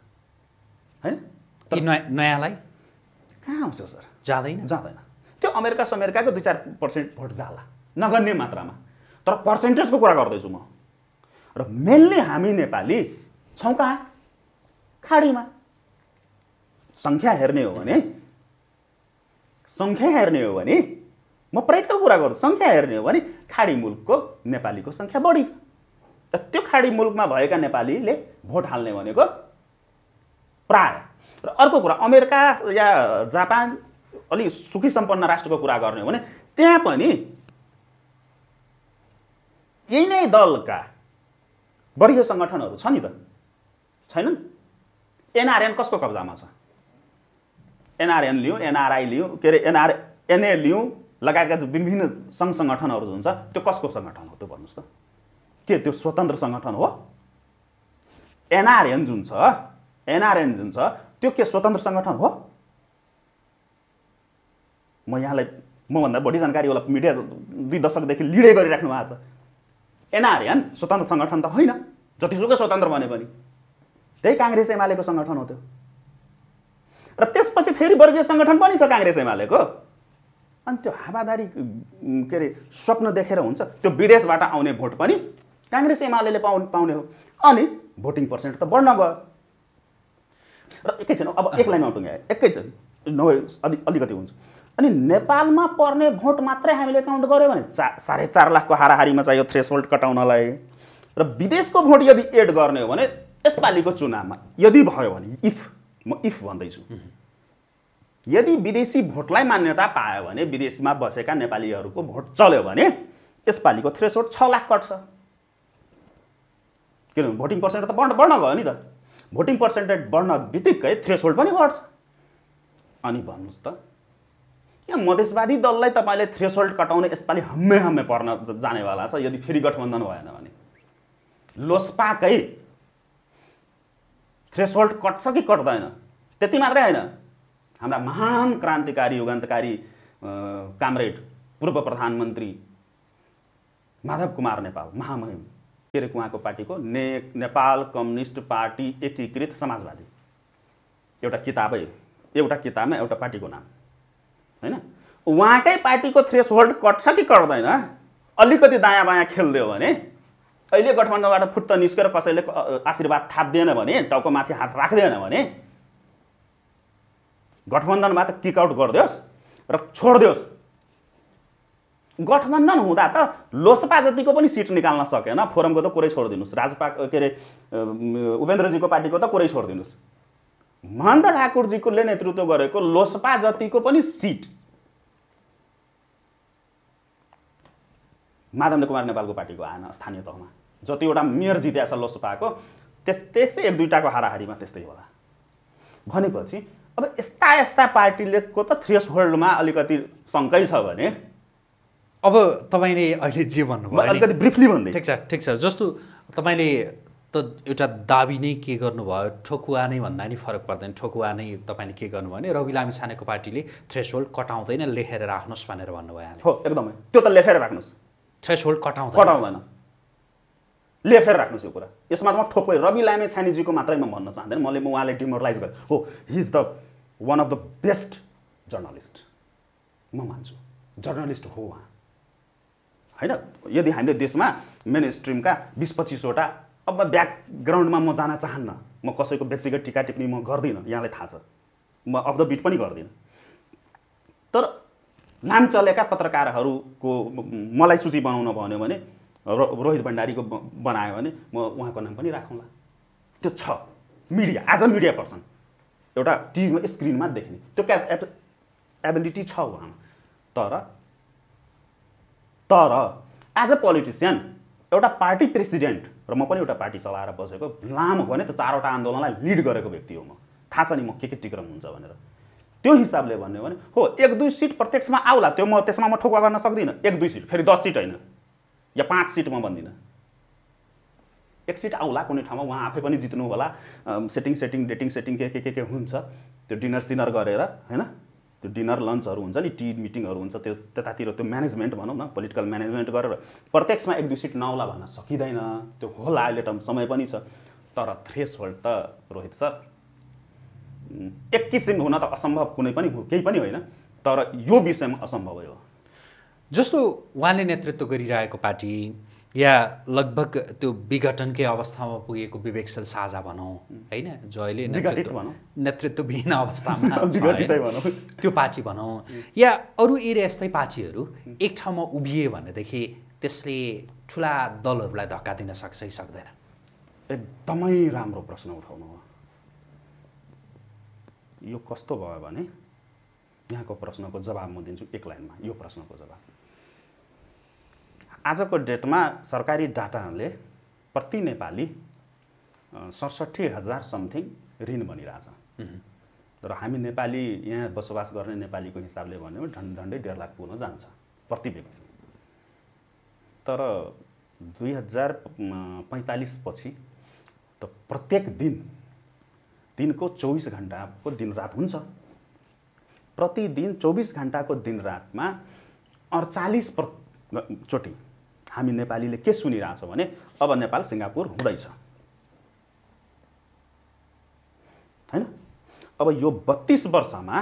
होइन नयाँलाई कहाँ आउँछ सर जाँदैन जाँदैन त्यो अमेरिका समेरिकाको दुई चार पर्सेन्ट भोट जाला नगर्ने मात्रामा तर पर्सेन्टेजको कुरा गर्दैछु म र मेनली हामी नेपाली छौँ कहाँ खाडीमा सङ्ख्या हेर्ने हो भने सङ्ख्या हेर्ने हो भने म प्रेटको कुरा गर्छु सङ्ख्या हेर्ने हो भने खाडी मुलुकको नेपालीको सङ्ख्या बढी छ र त्यो खाडी मुलुकमा भएका नेपालीले भोट हाल्ने भनेको प्राय र अर्को कुरा अमेरिका या जापान अलिक सुखी सम्पन्न राष्ट्रको कुरा गर्ने हो भने त्यहाँ पनि यही नै दलका वर्गीय सङ्गठनहरू छ नि त छैनन् एनआरएन कसको कब्जामा छ एनआरएन लिउँ एनआरआई लिउँ के अरे एनआर एनए लिउँ लगायतका विभिन्न सङ्घ सङ्गठनहरू हुन्छ त्यो कसको सङ्गठन हो त्यो भन्नुहोस् त के त्यो स्वतन्त्र सङ्गठन हो एनआरएन जुन छ एनआरएन जुन छ त्यो के स्वतन्त्र सङ्गठन हो म यहाँलाई मभन्दा बढी जानकारी होला मिडिया दुई दशकदेखि लिडै गरिराख्नु भएको छ एनआरएन स्वतन्त्र सङ्गठन त होइन जतिसुकै स्वतन्त्र भने पनि त्यही काङ्ग्रेस एमालेको सङ्गठन हो त्यो र त्यसपछि फेरि वर्गीय सङ्गठन पनि छ काङ्ग्रेस एमालेको अनि त्यो हावादारी के अरे स्वप्न देखेर हुन्छ त्यो विदेशबाट आउने भोट पनि काङ्ग्रेस एमाले पाउ पाउने हो अनि भोटिङ पर्सेन्ट त बढ्न गयो र एकैछिन अब एक लाइनमा टुङ्गायो एकैछिन नभए अलि अलिकति हुन्छ अनि नेपालमा पर्ने भोट मात्रै हामीले काउन्ट गऱ्यो भने चा साढे चार लाखको हाराहारीमा चाहियो थ्रेस होल्ड कटाउनलाई र विदेशको भोट यदि एड गर्ने हो भने यसपालिको चुनावमा यदि भयो भने इफ म इफ भन्दैछु यदि विदेशी भोटलाई मान्यता पायो भने विदेशमा बसेका नेपालीहरूको भोट चल्यो भने यसपालिको थ्रेसोट छ लाख कट्छ किनभने भोटिङ पर्सेन्टेज त बढ्न बढ्न गयो नि त भोटिङ पर्सेन्टेज बढ्न बित्तिकै थ्रेसोल्ड पनि बढ्छ अनि भन्नुहोस् त यहाँ मधेसवादी दललाई तपाईँले थ्रेसोल्ड कटाउन यसपालि हम्मे हम्मे पर्न जानेवाला छ यदि फेरि गठबन्धन भएन भने लोसपाकै थ्रेसोल्ड कट्छ कि कट्दैन त्यति मात्रै होइन हाम्रा महान क्रान्तिकारी युगान्तकारी कामरेड पूर्व प्रधानमन्त्री माधव कुमार नेपाल महामहिम के अरे उहाँको पार्टीको ने नेपाल कम्युनिस्ट पार्टी एकीकृत समाजवादी एउटा किताबै एउटा किताबमा एउटा पार्टीको नाम होइन उहाँकै पार्टीको थ्रेस होल्ड कट्छ कि कट्दैन अलिकति दायाँ बायाँ खेलिदियो भने अहिले गठबन्धनबाट फुट्ट निस्केर कसैले आशीर्वाद थाप्दैन भने टाउको माथि हात राख्दैन भने गठबन्धनमा त आउट गरिदियोस् र छोडिदियोस् गठबन्धन हुँदा त लोसपा जतिको पनि सिट निकाल्न सकेन फोरमको त कुरै छोडिदिनुहोस् राजपा के अरे उपेन्द्रजीको पार्टीको त कुरै छोडिदिनुहोस् महन्त ठाकुरजीकोले नेतृत्व गरेको लोसपा जतिको पनि सिट माधव कुमार नेपालको पार्टीको आएन स्थानीय तहमा जतिवटा मेयर जितेछ छ लोसपाको त्यस त्यसै एक दुईवटाको हाराहारीमा त्यस्तै होला भनेपछि अब यस्ता यस्ता पार्टीलेको त थ्रेस होल्डमा अलिकति शङ्कै छ भने अब तपाईँले अहिले जे भन्नुभयो अलिकति ब्रिफली भन्दै ठिक छ ठिक छ जस्तो तपाईँले त एउटा दाबी नै के गर्नुभयो ठोकुवा नै भन्दा नि फरक पर्दैन ठोकुवा नै तपाईँले के गर्नुभयो भने रवि लामी छानेको पार्टीले थ्रेस होल्ड कटाउँदैन लेखेर राख्नुहोस् भनेर भन्नुभयो हो एकदमै त्यो त लेखेर राख्नुहोस् थ्रेस होल्ड कटाउँदैन कटाउँदैन लेखेर राख्नुहोस् यो कुरा यसमा म ठोक्कै रवि लामे छानेजीको मात्रै म भन्न चाहँदैन मैले म उहाँलाई डिमोरलाइज गरेँ हो he is the one of the best journalist म मान्छु जर्नलिस्ट हो उहाँ होइन यदि हामीले देशमा मेन स्ट्रिमका बिस पच्चिसवटा अब ब्याकग्राउन्डमा म जान चाहन्न म कसैको व्यक्तिगत टिका टिप्पणी म गर्दिनँ यहाँलाई थाहा छ म अफ द बिट पनि गर्दिनँ तर नाम चलेका पत्रकारहरूको मलाई सूची बनाउन भन्यो भने रोहित भण्डारीको बनायो भने म उहाँको नाम पनि राखौँला त्यो छ media as a media person एउटा टिभीमा स्क्रिनमा देखिने त्यो क्या एप एबिलिटी छ उहाँमा तर तर एज अ पोलिटिसियन एउटा पार्टी प्रेसिडेन्ट र म पनि एउटा पार्टी चलाएर बसेको लामो भने त चारवटा आन्दोलनलाई लिड गरेको व्यक्ति हो म थाहा छ नि म के के टिक्रम हुन्छ भनेर त्यो हिसाबले भन्यो भने हो एक दुई सिट प्रत्यक्षमा आउला त्यो म त्यसमा म ठोकुवा गर्न सक्दिनँ एक दुई सिट फेरि दस सिट होइन या पाँच सिटमा म भन्दिनँ एक सिट आउला कुनै ठाउँमा उहाँ आफै पनि जित्नु होला सेटिङ सेटिङ डेटिङ सेटिङ के के के के हुन्छ त्यो डिनर सिनर गरेर होइन त्यो डिनर लन्चहरू हुन्छ नि टी मिटिङहरू हुन्छ त्यो त्यतातिर त्यो म्यानेजमेन्ट भनौँ न पोलिटिकल म्यानेजमेन्ट गरेर प्रत्यक्षमा एक दुई सिट नआउला भन्न सकिँदैन त्यो होला अहिले त समय पनि छ तर थ्रेस होल्ड त रोहित सर एक किसिम हुन त असम्भव कुनै पनि केही पनि होइन तर यो विषयमा असम्भव हो जस्तो उहाँले नेतृत्व गरिरहेको पार्टी या लगभग त्यो विघटनकै अवस्थामा पुगेको विवेकशील साझा भनौँ होइन जो अहिले नेतृत्व नेतृत्वविहीन अवस्थामा त्यो पार्टी भनौँ या अरू एरिया यस्तै पार्टीहरू एक ठाउँमा उभिए भनेदेखि त्यसले ठुला दलहरूलाई धक्का दिन सक्छ कि सक्दैन एकदमै राम्रो प्रश्न उठाउनु हो यो कस्तो भयो भने यहाँको प्रश्नको जवाब म दिन्छु एक लाइनमा यो प्रश्नको जवाब आजको डेटमा सरकारी डाटाहरूले प्रति नेपाली सडसठी हजार समथिङ ऋण बनिरहेछ तर हामी नेपाली यहाँ बसोबास गर्ने नेपालीको हिसाबले भन्यो भने झन् झन्डै डेढ लाख पुग्न जान्छ प्रति व्यक्ति तर दुई हजार पैँतालिस पछि त प्रत्येक दिन दिनको चौबिस घन्टाको रात हुन्छ प्रतिदिन चौबिस घन्टाको दिनरातमा अडचालिस प्र चोटि हामी नेपालीले के सुनिरहेछौँ भने अब नेपाल सिङ्गापुर हुँदैछ होइन अब यो बत्तिस वर्षमा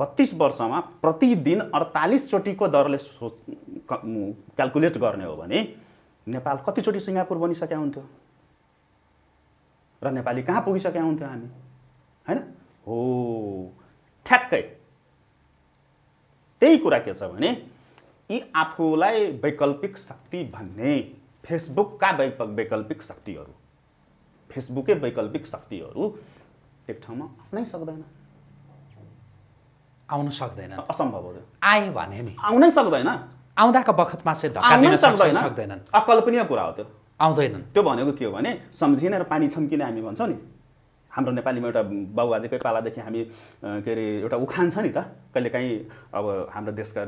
बत्तिस वर्षमा प्रतिदिन अडतालिसचोटिको दरले सो क्यालकुलेट गर्ने हो भने नेपाल कतिचोटि सिङ्गापुर बनिसक्या हुन्थ्यो र नेपाली कहाँ पुगिसकेका हुन्थ्यो हामी होइन हो ठ्याक्कै त्यही कुरा के छ भने यी आफूलाई वैकल्पिक शक्ति भन्ने फेसबुकका वैप वैकल्पिक शक्तिहरू फेसबुकै वैकल्पिक शक्तिहरू एक ठाउँमा आउनै सक्दैन आउन सक्दैन असम्भव हो आए भने नि आउनै सक्दैन आउँदाको बखतमा चाहिँ सक्दैन अकल्पनीय कुरा हो त्यो आउँदैनन् त्यो भनेको के हो भने सम्झिने र पानी छम्किने हामी भन्छौँ नि हाम्रो नेपालीमा एउटा आजकै पालादेखि हामी के अरे एउटा उखान छ नि त कहिलेकाहीँ अब हाम्रो देशका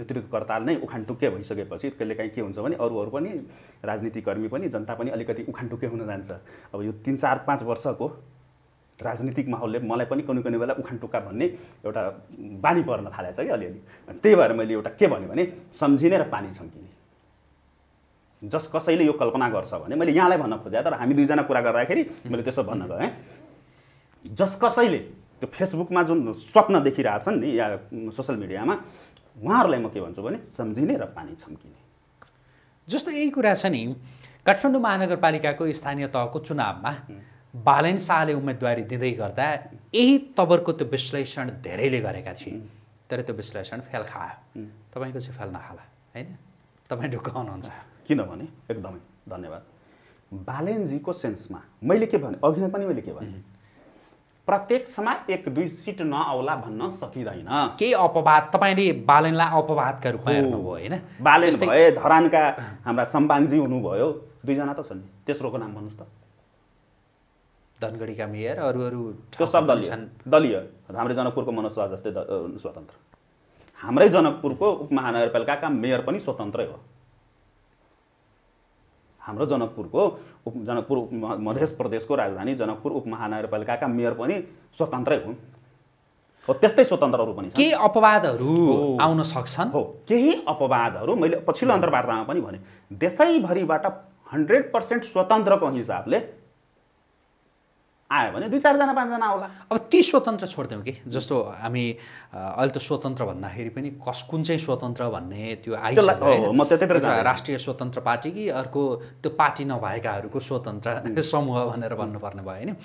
नेतृत्वकर्ताले नै उखान टुक्के भइसकेपछि कहिलेकाहीँ के हुन्छ भने अरू अरू पनि राजनीतिकर्मी पनि जनता पनि अलिकति उखान टुक्कै हुन जान्छ अब यो तिन चार पाँच वर्षको राजनीतिक माहौलले मलाई पनि कुनै कुनै बेला उखान टुक्का भन्ने एउटा बानी पर्न थालेछ कि अलिअलि त्यही भएर मैले एउटा के भने सम्झिने र पानी छम्किने जस कसैले यो कल्पना गर्छ भने मैले यहाँलाई भन्न खोजेँ तर हामी दुईजना कुरा गर्दाखेरि मैले त्यसो भन्न गएँ जस कसैले त्यो फेसबुकमा जुन स्वप्न देखिरहेछन् नि या सोसियल मिडियामा उहाँहरूलाई म के भन्छु भने सम्झिने र पानी छम्किने जस्तो यही कुरा छ नि काठमाडौँ महानगरपालिकाको स्थानीय तहको चुनावमा बालन शाहले उम्मेदवारी दिँदै गर्दा यही तबरको त्यो विश्लेषण धेरैले गरेका थिए तर त्यो विश्लेषण फेल खायो तपाईँको चाहिँ फेल नखाला होइन तपाईँ ढुक्क हुनुहुन्छ किनभने एकदमै धन्यवाद बालेन्जीको सेन्समा मैले के भने अघि नै पनि मैले के भने प्रत्यक्षमा एक दुई सिट नआउला भन्न सकिँदैन केही अपवाद तपाईँले बालनलाई अपवादका रूपमा हेर्नुभयो होइन बालेन भए धरानका हाम्रा सम्बाङजी हुनुभयो दुईजना त छन् तेस्रोको नाम भन्नुहोस् त धनगढीका मेयर अरू अरू त्यो सब दलीय दलीय हाम्रै जनकपुरको मनोज जस्तै स्वतन्त्र हाम्रै जनकपुरको उपमहानगरपालिकाका मेयर पनि स्वतन्त्रै हो हाम्रो जनकपुरको उप जनकपुर उप मध्य प्रदेशको राजधानी जनकपुर उपमहानगरपालिकाका मेयर पनि स्वतन्त्रै हुन् हो त्यस्तै स्वतन्त्रहरू पनि केही अपवादहरू आउन सक्छन् हो केही अपवादहरू मैले पछिल्लो अन्तर्वार्तामा पनि भने देशैभरिबाट हन्ड्रेड पर्सेन्ट स्वतन्त्रको हिसाबले आयो भने दुई चारजना पाँचजना आउला अब ती स्वतन्त्र छोड्थ्यौँ कि जस्तो हामी अहिले त स्वतन्त्र भन्दाखेरि पनि कस कुन चाहिँ स्वतन्त्र भन्ने त्यो आइसक्यो राष्ट्रिय स्वतन्त्र पार्टी कि अर्को त्यो पार्टी नभएकाहरूको स्वतन्त्र समूह भनेर भन्नुपर्ने भयो होइन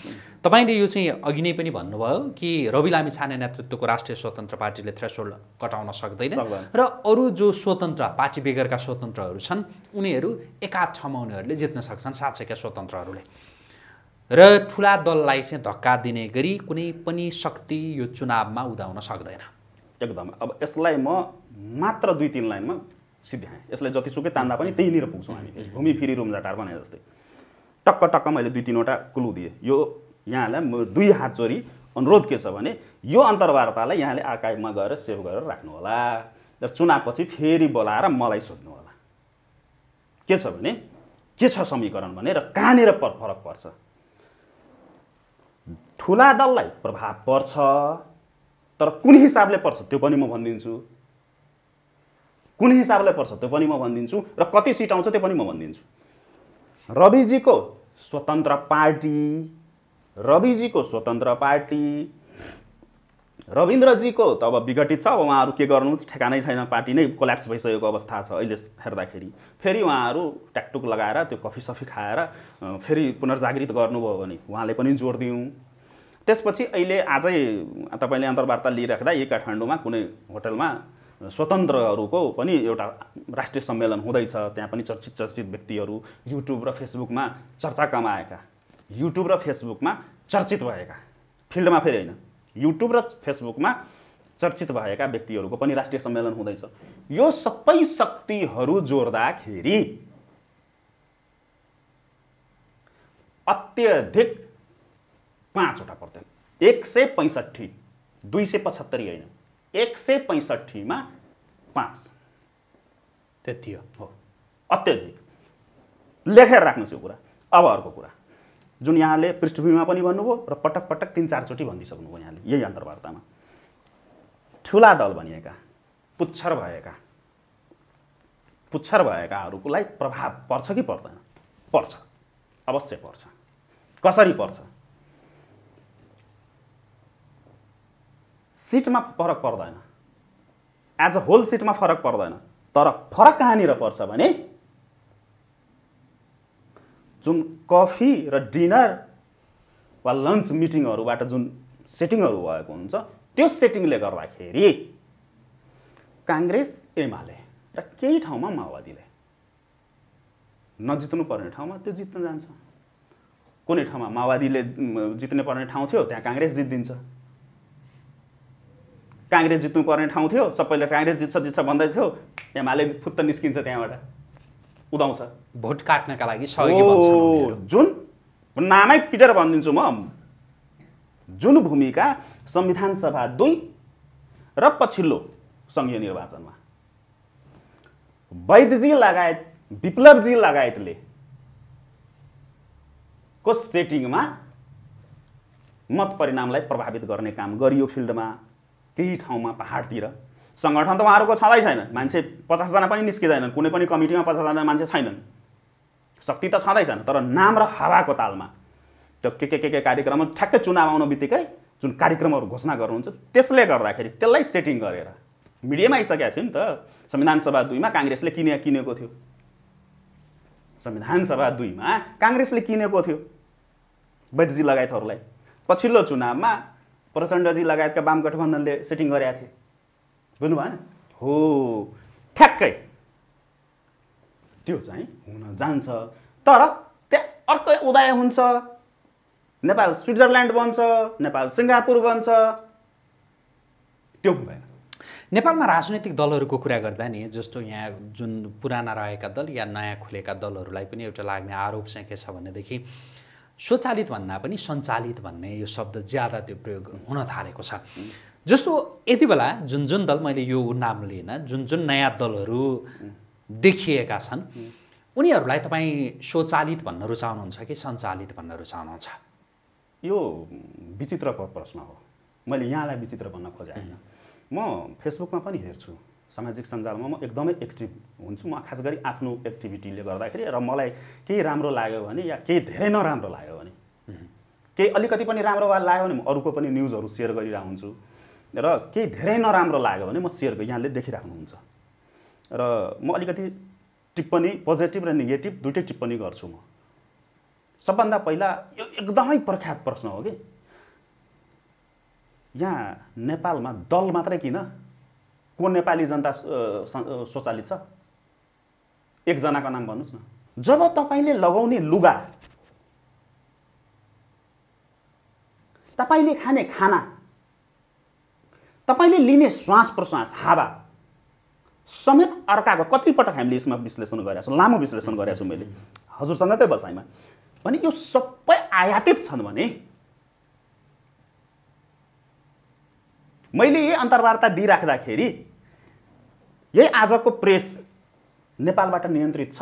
तपाईँले यो चाहिँ अघि नै पनि भन्नुभयो कि रवि लामी छाने नेतृत्वको राष्ट्रिय स्वतन्त्र पार्टीले थ्रेसोल्ड कटाउन सक्दैन र अरू जो स्वतन्त्र पार्टी बेगरका स्वतन्त्रहरू छन् उनीहरू एकाध ठाउँमा उनीहरूले जित्न सक्छन् साँच्चैका स्वतन्त्रहरूले र ठुला दललाई चाहिँ धक्का दिने गरी कुनै पनि शक्ति यो चुनावमा उदाउन सक्दैन एकदम अब यसलाई म मात्र दुई तिन लाइनमा सिद्ध्याएँ यसलाई जतिसुकै तान्दा पनि त्यहीँनिर पुग्छौँ हामी घुमिफिरी रुम्जाटार भने जस्तै टक्क टक्क मैले दुई तिनवटा कुलु दिएँ यो यहाँलाई म दुई हात चोरी अनुरोध के छ भने यो अन्तर्वार्तालाई यहाँले आर्काइभमा गएर सेभ गरेर राख्नुहोला र चुनावपछि फेरि बोलाएर मलाई सोध्नु होला के छ भने के छ समीकरण भने र कहाँनिर फरक पर्छ ठुला दललाई प्रभाव पर्छ तर कुन हिसाबले पर्छ त्यो पनि म भनिदिन्छु कुन हिसाबले पर्छ त्यो पनि म भनिदिन्छु र कति सिट आउँछ त्यो पनि म भनिदिन्छु रविजीको स्वतन्त्र पार्टी रविजीको स्वतन्त्र पार्टी रविन्द्रजीको त अब विघटित छ अब उहाँहरू के गर्नु ठेगानै छैन पार्टी नै कोल्याप्स भइसकेको अवस्था छ अहिले हेर्दाखेरि फेरि उहाँहरू ट्याकटुक लगाएर त्यो कफी सफी खाएर फेरि पुनर्जागृत गर्नुभयो भने उहाँले पनि जोड दिउँ त्यसपछि अहिले आजै तपाईँले अन्तर्वार्ता लिइराख्दा यही काठमाडौँमा कुनै होटलमा स्वतन्त्रहरूको पनि एउटा राष्ट्रिय सम्मेलन हुँदैछ त्यहाँ पनि चर्चित चर्चित व्यक्तिहरू युट्युब र फेसबुकमा चर्चा कमाएका युट्युब र फेसबुकमा चर्चित भएका फिल्डमा फेरि होइन युट्युब र फेसबुकमा चर्चित भएका व्यक्तिहरूको पनि राष्ट्रिय सम्मेलन हुँदैछ यो सबै शक्तिहरू जोड्दाखेरि अत्यधिक पाँचवटा पर्दैन एक सय पैँसठी दुई सय पचहत्तरी होइन एक सय पैँसठीमा पाँच त्यति हो अत्यधिक लेखेर राख्नुहोस् यो कुरा अब अर्को कुरा जुन यहाँले पृष्ठभूमिमा पनि भन्नुभयो र पटक पटक तिन चारचोटि भनिदिइसक्नुभयो यहाँले यही अन्तर्वार्तामा ठुला दल भनिएका पुच्छर भएका पुच्छर भएकाहरूकोलाई प्रभाव पर्छ कि पर्दैन पर्छ अवश्य पर्छ कसरी पर्छ सिटमा फरक पर्दैन एज अ होल सिटमा फरक पर्दैन तर फरक कहाँनिर पर्छ भने जुन कफी र डिनर वा लन्च मिटिङहरूबाट जुन सेटिङहरू भएको हुन्छ त्यो सेटिङले गर्दाखेरि काङ्ग्रेस एमाले र केही ठाउँमा माओवादीले नजित्नु पर्ने ठाउँमा त्यो जित्न जान्छ कुनै ठाउँमा माओवादीले जित्ने पर्ने ठाउँ थियो त्यहाँ काङ्ग्रेस जितिदिन्छ काङ्ग्रेस जित्नुपर्ने ठाउँ थियो सबैले काङ्ग्रेस जित्छ जित्छ भन्दै थियो एमाले फुत्त निस्किन्छ त्यहाँबाट उदाउँछ भोट काट्नका लागि जुन नामै पिटेर भनिदिन्छु म जुन भूमिका संविधान सभा दुई र पछिल्लो सङ्घीय निर्वाचनमा वैद्यजी लगायत विप्लवजी लगायतले को सेटिङमा मत परिणामलाई प्रभावित गर्ने काम गरियो फिल्डमा केही ठाउँमा पाहाडतिर सङ्गठन त उहाँहरूको छँदै छैन मान्छे पचासजना पनि निस्किँदैनन् कुनै पनि कमिटीमा पचासजना मान्छे छैनन् शक्ति त छँदै छैन तर नाम र हावाको तालमा त्यो के के के के कार्यक्रम ठ्याक्कै चुनाव आउनु बित्तिकै जुन कार्यक्रमहरू घोषणा गर्नुहुन्छ त्यसले गर्दाखेरि त्यसलाई सेटिङ गरेर मिडियामा आइसकेको थियो नि त संविधान सभा दुईमा काङ्ग्रेसले किने किनेको थियो संविधान सभा दुईमा काङ्ग्रेसले किनेको थियो वैद्यजी लगायतहरूलाई पछिल्लो चुनावमा प्रचण्डजी लगायतका वाम गठबन्धनले सेटिङ गरेका थिए बुझ्नु भएन हो ठ्याक्कै त्यो चाहिँ हुन जान्छ तर त्यहाँ अर्कै उदय हुन्छ नेपाल स्विजरल्यान्ड बन्छ नेपाल सिङ्गापुर बन्छ त्यो हुँदैन नेपालमा राजनैतिक दलहरूको कुरा गर्दा नि जस्तो यहाँ जुन पुराना रहेका दल या नयाँ खुलेका दलहरूलाई पनि एउटा लाग्ने आरोप चाहिँ के छ भनेदेखि स्वचालित भन्दा पनि सञ्चालित भन्ने यो शब्द ज्यादा त्यो प्रयोग हुन थालेको छ जस्तो यति बेला जुन जुन दल मैले यो नाम लिएन जुन जुन नयाँ दलहरू देखिएका छन् उनीहरूलाई तपाईँ स्वचालित भन्न रुचाउनुहुन्छ कि सञ्चालित भन्न रुचाउनुहुन्छ यो विचित्र प्रश्न हो मैले यहाँलाई विचित्र भन्न होइन म फेसबुकमा पनि हेर्छु सामाजिक सञ्जालमा म एकदमै एक्टिभ हुन्छु म खास गरी आफ्नो एक्टिभिटीले गर्दाखेरि र मलाई केही राम्रो लाग्यो भने या केही धेरै नराम्रो लाग्यो भने केही अलिकति पनि राम्रो लाग्यो भने म अरूको पनि न्युजहरू सेयर गरिरहेको हुन्छु र केही धेरै नराम्रो लाग्यो भने म सेयर यहाँले देखिराख्नुहुन्छ र म अलिकति टिप्पणी पोजिटिभ र नेगेटिभ दुइटै टिप्पणी गर्छु म सबभन्दा पहिला यो एकदमै प्रख्यात प्रश्न हो कि यहाँ नेपालमा दल मात्रै किन को नेपाली जनता स्वचालित छ एकजनाको नाम भन्नुहोस् न जब तपाईँले लगाउने लुगा तपाईँले खाने खाना तपाईँले लिने श्वास प्रश्वास हावा समेत अर्काको कतिपटक हामीले यसमा विश्लेषण गरेका छौँ लामो विश्लेषण गरेका छौँ मैले हजुरसँगकै बसाइमा भने यो सबै आयातित छन् भने मैले यही अन्तर्वार्ता दिइराख्दाखेरि यही आजको प्रेस नेपालबाट नियन्त्रित छ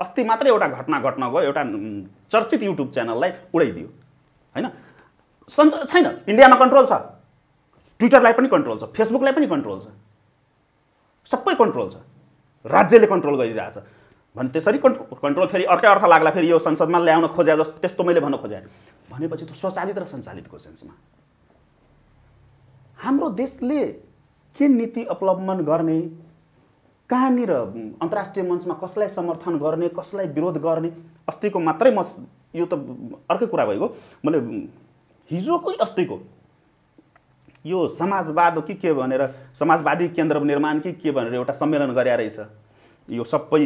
अस्ति मात्रै एउटा घटना घटना गयो एउटा चर्चित युट्युब च्यानललाई उडाइदियो होइन छैन इन्डियामा कन्ट्रोल छ ट्विटरलाई पनि कन्ट्रोल छ फेसबुकलाई पनि कन्ट्रोल छ सबै कन्ट्रोल छ राज्यले कन्ट्रोल गरिरहेछ भने त्यसरी कन्ट्रोल कन्ट्रोल फेरि अर्कै अर्थ लाग्ला फेरि यो संसदमा ल्याउन खोजे जस्तो त्यस्तो मैले भन्न खोजेँ भनेपछि त्यो स्वचालित र सञ्चालितको सेन्समा हाम्रो देशले के नीति अवलम्बन गर्ने कहाँनिर अन्तर्राष्ट्रिय मञ्चमा कसलाई समर्थन गर्ने कसलाई विरोध गर्ने अस्तिको मात्रै म यो त अर्कै कुरा भइगयो मैले हिजोकै अस्तिको यो समाजवाद कि के भनेर समाजवादी केन्द्र निर्माण कि के भनेर एउटा सम्मेलन गरे रहेछ यो सबै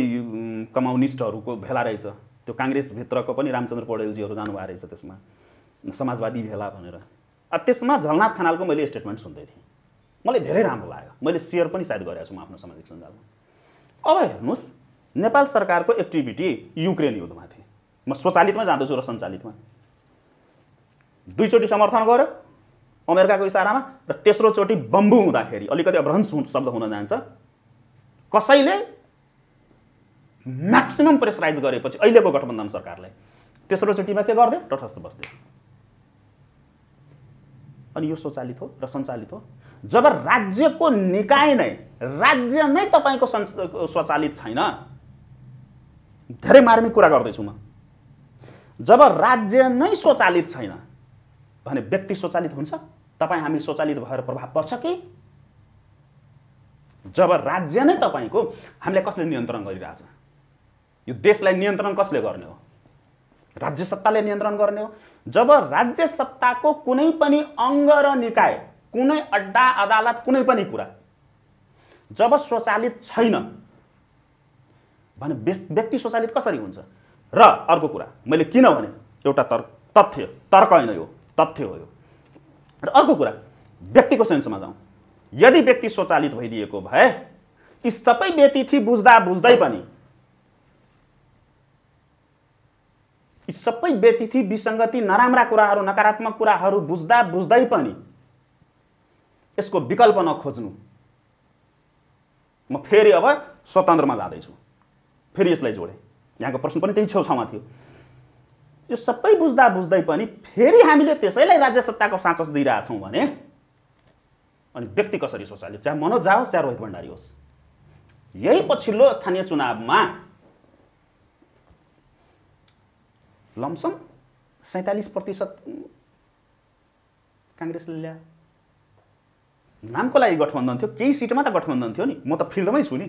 कम्युनिस्टहरूको भेला रहेछ त्यो काङ्ग्रेसभित्रको पनि रामचन्द्र पौडेलजीहरू जानुभएको रहेछ त्यसमा समाजवादी भेला भनेर त्यसमा झलनाथ खनालको मैले स्टेटमेन्ट सुन्दै थिएँ मलाई धेरै राम्रो लाग्यो मैले सेयर पनि सायद गरेको छु म आफ्नो सामाजिक सञ्जालमा अब हेर्नुहोस् नेपाल सरकारको एक्टिभिटी युक्रेन युद्धमा थिएँ म स्वचालितमा जाँदैछु र सञ्चालितमा दुईचोटि समर्थन गर्यो अमेरिकाको इसारामा र तेस्रोचोटि बम्बु हुँदाखेरि अलिकति अभ्रंश शब्द हुन जान्छ कसैले म्याक्सिमम् प्रेसराइज गरेपछि अहिलेको गठबन्धन सरकारलाई तेस्रोचोटिमा के गर्दै तटस्थ बस्दै अनि यो स्वचालित हो र सञ्चालित हो जब राज्यको निकाय नै राज्य नै तपाईँको स्वचालित छैन धेरै मार्मिक कुरा गर्दैछु म जब राज्य नै स्वचालित छैन भने व्यक्ति स्वचालित हुन्छ तपाईँ हामी स्वचालित भएर प्रभाव पर्छ कि जब राज्य नै तपाईँको हामीलाई कसले नियन्त्रण गरिरहेछ यो देशलाई नियन्त्रण कसले गर्ने हो राज्य सत्ताले नियन्त्रण गर्ने हो जब राज्य सत्ताको कुनै पनि अङ्ग र निकाय कुनै अड्डा अदालत कुनै पनि कुरा जब स्वचालित छैन भने व्यक्ति स्वचालित कसरी हुन्छ र अर्को कुरा मैले किनभने एउटा तर्क तथ्य तर्क होइन यो तथ्य हो यो र अर्को कुरा व्यक्तिको सेन्समा जाउँ यदि व्यक्ति स्वचालित भइदिएको भए यी सबै व्यतिथि बुझ्दा बुझ्दै पनि यी सबै व्यतिथि विसङ्गति नराम्रा कुराहरू नकारात्मक कुराहरू बुझ्दा बुझ्दै पनि यसको विकल्प नखोज्नु म फेरि अब स्वतन्त्रमा जाँदैछु फेरि यसलाई जोडेँ यहाँको प्रश्न पनि त्यही छेउछाउमा थियो यो सबै बुझ्दा बुझ्दै पनि फेरि हामीले त्यसैलाई राज्य सत्ताको साँचो दिइरहेछौँ भने अनि व्यक्ति कसरी सोचाल्यो चाहे मनोज जाओस् होस् चाहे रोहित भण्डारी होस् यही पछिल्लो स्थानीय चुनावमा लमसम सैँतालिस प्रतिशत काङ्ग्रेसले ल्यायो नामको लागि गठबन्धन थियो केही सिटमा त गठबन्धन थियो नि म त फिल्डमै छु नि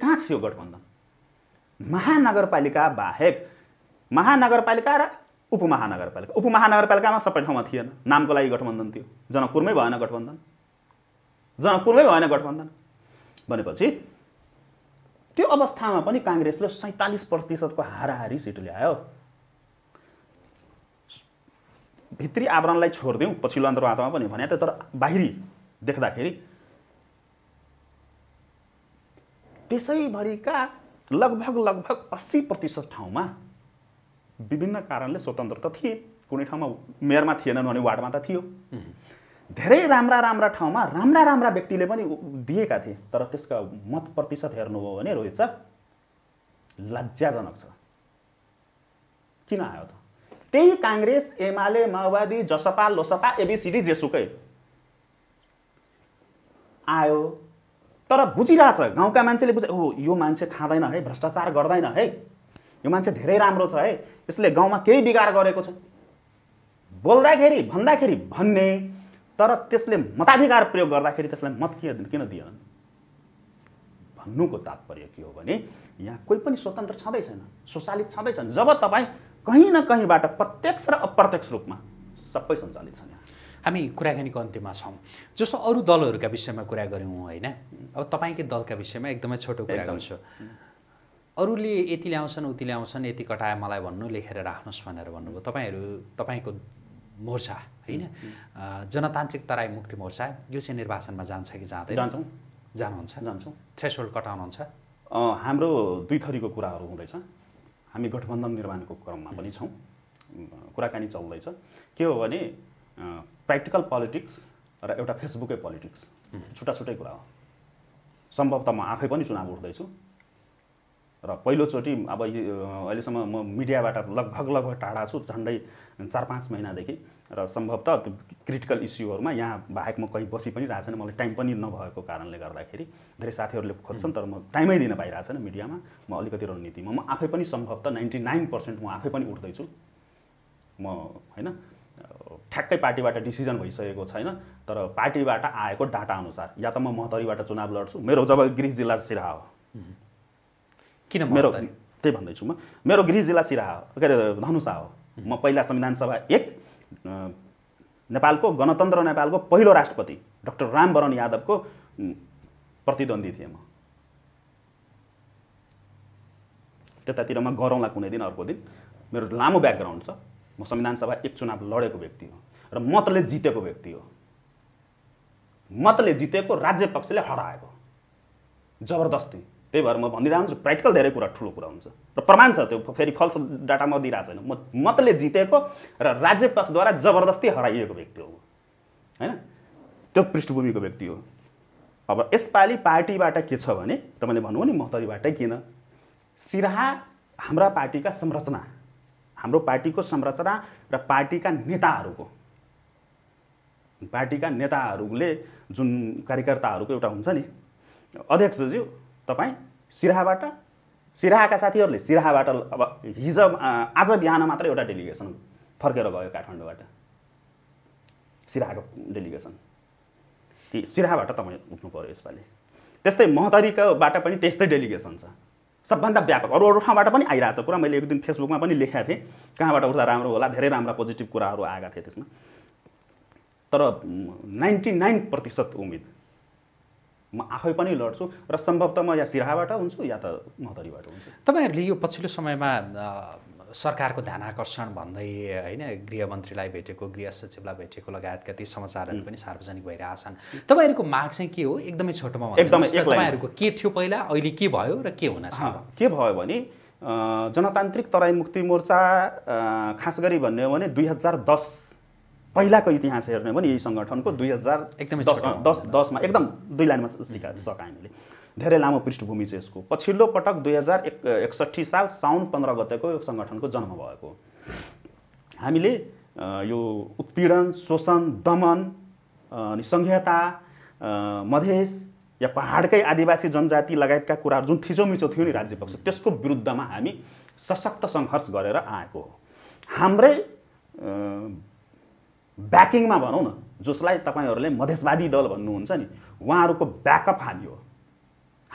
कहाँ थियो गठबन्धन महानगरपालिका बाहेक महानगरपालिका र उपमहानगरपालिका उपमहानगरपालिकामा सबै ठाउँमा थिएन नामको लागि गठबन्धन थियो जनकपुरमै भएन गठबन्धन जनकपुरमै भएन गठबन्धन भनेपछि त्यो अवस्थामा पनि काङ्ग्रेसले सैँतालिस प्रतिशतको हाराहारी सिट ल्यायो भित्री आवरणलाई छोडिदिउँ पछिल्लो अन्तर्वार्तामा पनि भने त तर बाहिरी देख्दाखेरि त्यसैभरिका लगभग लगभग अस्सी प्रतिशत ठाउँमा विभिन्न कारणले स्वतन्त्र त थिए कुनै ठाउँमा मेयरमा थिएनन् भने वार्डमा त थियो धेरै राम्रा राम्रा ठाउँमा राम्रा राम्रा व्यक्तिले पनि दिएका थिए तर त्यसका मत प्रतिशत हेर्नुभयो भने रोहित छ लज्जाजनक छ किन आयो त त्यही काङ्ग्रेस एमाले माओवादी जसपा लोसपा एबिसिडी जेसुकै आयो तर बुझिरहेछ गाउँका मान्छेले बुझ ओ यो मान्छे खाँदैन है भ्रष्टाचार गर्दैन है यो मान्छे धेरै राम्रो छ है यसले गाउँमा केही बिगार गरेको छ बोल्दाखेरि भन्दाखेरि भन्ने तर त्यसले मताधिकार प्रयोग गर्दाखेरि त्यसलाई मत के किन दिएनन् भन्नुको तात्पर्य के हो भने यहाँ कोही पनि स्वतन्त्र छँदै छैन सुचालित छँदैछन् जब तपाईँ कहीँ न कहीँबाट प्रत्यक्ष र अप्रत्यक्ष रूपमा सबै सञ्चालित छन् हामी कुराकानीको अन्त्यमा छौँ जस्तो अरू दलहरूका विषयमा कुरा गऱ्यौँ होइन अब तपाईँकै दलका विषयमा एकदमै छोटो कुरा गर्छु अरूले यति ल्याउँछन् उति ल्याउँछन् यति कटाए मलाई भन्नु लेखेर राख्नुहोस् भनेर भन्नुभयो तपाईँहरू तपाईँको मोर्चा होइन जनतान्त्रिक तराई मुक्ति मोर्चा यो चाहिँ निर्वाचनमा जान्छ कि जाँदै जान्छौँ जानुहुन्छ जान्छौँ थ्रेस होल्ड कटाउनुहुन्छ हाम्रो दुई थरीको कुराहरू हुँदैछ हामी गठबन्धन निर्माणको क्रममा पनि छौँ कुराकानी चल्दैछ के हो भने प्र्याक्टिकल पोलिटिक्स र एउटा फेसबुकै पोलिटिक्स छुट्टा छुट्टै कुरा हो सम्भवतः म आफै पनि चुनाव उठ्दैछु र पहिलोचोटि अब अहिलेसम्म म मिडियाबाट लगभग लगभग टाढा छु झन्डै चार पाँच महिनादेखि र सम्भवत क्रिटिकल इस्युहरूमा यहाँ बाहेक म कहीँ बसी पनि रहेको छैन मलाई टाइम पनि नभएको कारणले गर्दाखेरि धेरै साथीहरूले खोज्छन् तर म टाइमै दिन पाइरहेको छैन मिडियामा म अलिकति रणनीतिमा म आफै पनि सम्भवतः नाइन्टी नाइन पर्सेन्ट म आफै पनि उठ्दैछु म होइन ठ्याक्कै पार्टीबाट डिसिजन भइसकेको छैन तर पार्टीबाट आएको डाटा अनुसार या त म महतरीबाट चुनाव लड्छु मेरो जब गृह जिल्ला सिराहा हो किन मेरो त्यही भन्दैछु म मेरो गृह जिल्ला सिराहा हो के अरे धनुषा हो म पहिला संविधान सभा एक नेपालको गणतन्त्र नेपालको पहिलो राष्ट्रपति डाक्टर रामवरण यादवको प्रतिद्वन्दी थिएँ म त्यतातिर म गरौँला कुनै दिन अर्को दिन मेरो लामो ब्याकग्राउन्ड छ म संविधान सभा एक चुनाव लडेको व्यक्ति हो र मतले जितेको व्यक्ति हो मतले जितेको राज्य पक्षले हराएको जबरदस्ती त्यही भएर म भनिरहन्छु प्र्याक्टिकल धेरै कुरा ठुलो कुरा हुन्छ र प्रमाण छ त्यो फेरि फल्स डाटा म दिइरहेको छैन म मतले जितेको र राज्य पक्षद्वारा जबरदस्ती हराइएको व्यक्ति हो होइन त्यो पृष्ठभूमिको व्यक्ति हो अब यसपालि पार्टीबाट के छ भने तपाईँले भन्नुभयो नि महतरीबाटै किन सिराहा हाम्रा पार्टीका संरचना हाम्रो पार्टीको संरचना र पार्टीका नेताहरूको पार्टीका नेताहरूले जुन कार्यकर्ताहरूको एउटा हुन्छ नि अध्यक्षज्यू तपाईँ सिराहाबाट सिराहाका साथीहरूले सिराहाबाट अब हिजो आज बिहान मात्र एउटा डेलिगेसन फर्केर गयो काठमाडौँबाट सिराहाको डेलिगेसन ती सिराहाबाट तपाईँ उठ्नु पऱ्यो यसपालि त्यस्तै महतरीकोबाट पनि त्यस्तै डेलिगेसन छ सबभन्दा व्यापक अरू अरू ठाउँबाट पनि आइरहेको छ कुरा मैले एक दिन फेसबुकमा पनि लेखेको थिएँ कहाँबाट उठ्दा राम्रो होला धेरै राम्रा पोजिटिभ कुराहरू आएको थिएँ त्यसमा तर नाइन्टी नाइन प्रतिशत उम्मेद म आफै पनि लड्छु र सम्भवतः म या सिराहाबाट हुन्छु या त मधरीबाट हुन्छु तपाईँहरूले यो पछिल्लो समयमा सरकारको ध्यान आकर्षण भन्दै होइन गृहमन्त्रीलाई भेटेको गृह सचिवलाई भेटेको लगायतका ती समाचारहरू पनि सार्वजनिक भइरहेछन् तपाईँहरूको माग चाहिँ के हो एकदमै छोटोमा एकदमै तपाईँहरूको के थियो पहिला अहिले के भयो र के हुन के भयो भने जनतान्त्रिक तराई मुक्ति मोर्चा खास गरी भन्ने हो भने दुई हजार दस पहिलाको इतिहास हेर्ने हो भने यही सङ्गठनको दुई हजार एकदमै दस दसमा एकदम दुई लाइनमा सिका सकायो हामीले धेरै लामो पृष्ठभूमि छ यसको पछिल्लो पटक दुई हजार एक एकसट्ठी साल साउन पन्ध्र गतेको यो सङ्गठनको जन्म भएको हामीले यो उत्पीडन शोषण दमन अनि सङ्घीयता मधेस या पहाडकै आदिवासी जनजाति लगायतका कुराहरू जुन थिचोमिचो थियो नि राज्य पक्ष त्यसको विरुद्धमा हामी सशक्त सङ्घर्ष गरेर आएको हो हाम्रै ब्याकिङमा भनौँ न जसलाई तपाईँहरूले मधेसवादी दल भन्नुहुन्छ नि उहाँहरूको ब्याकअप हामी हो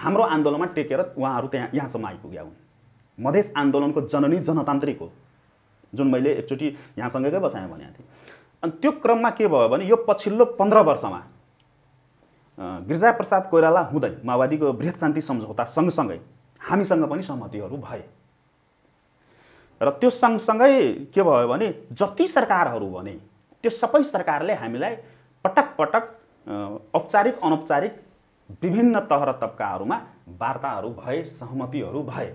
हाम्रो आन्दोलनमा टेकेर उहाँहरू त्यहाँ यहाँसम्म आइपुग्या हुन् मधेस आन्दोलनको जननी जनतान्त्रिक हो जुन मैले एकचोटि यहाँसँगकै बसाएँ भनेको थिएँ अनि त्यो क्रममा के भयो भने यो पछिल्लो पन्ध्र वर्षमा गिरिजाप्रसाद कोइराला हुँदै माओवादीको वृहत शान्ति सम्झौता सँगसँगै हामीसँग पनि सहमतिहरू भए र त्यो सँगसँगै के भयो भने जति सरकारहरू भने त्यो सबै सरकारले हामीलाई पटक पटक औपचारिक अनौपचारिक विभिन्न तह र तब्काहरूमा वार्ताहरू भए सहमतिहरू भए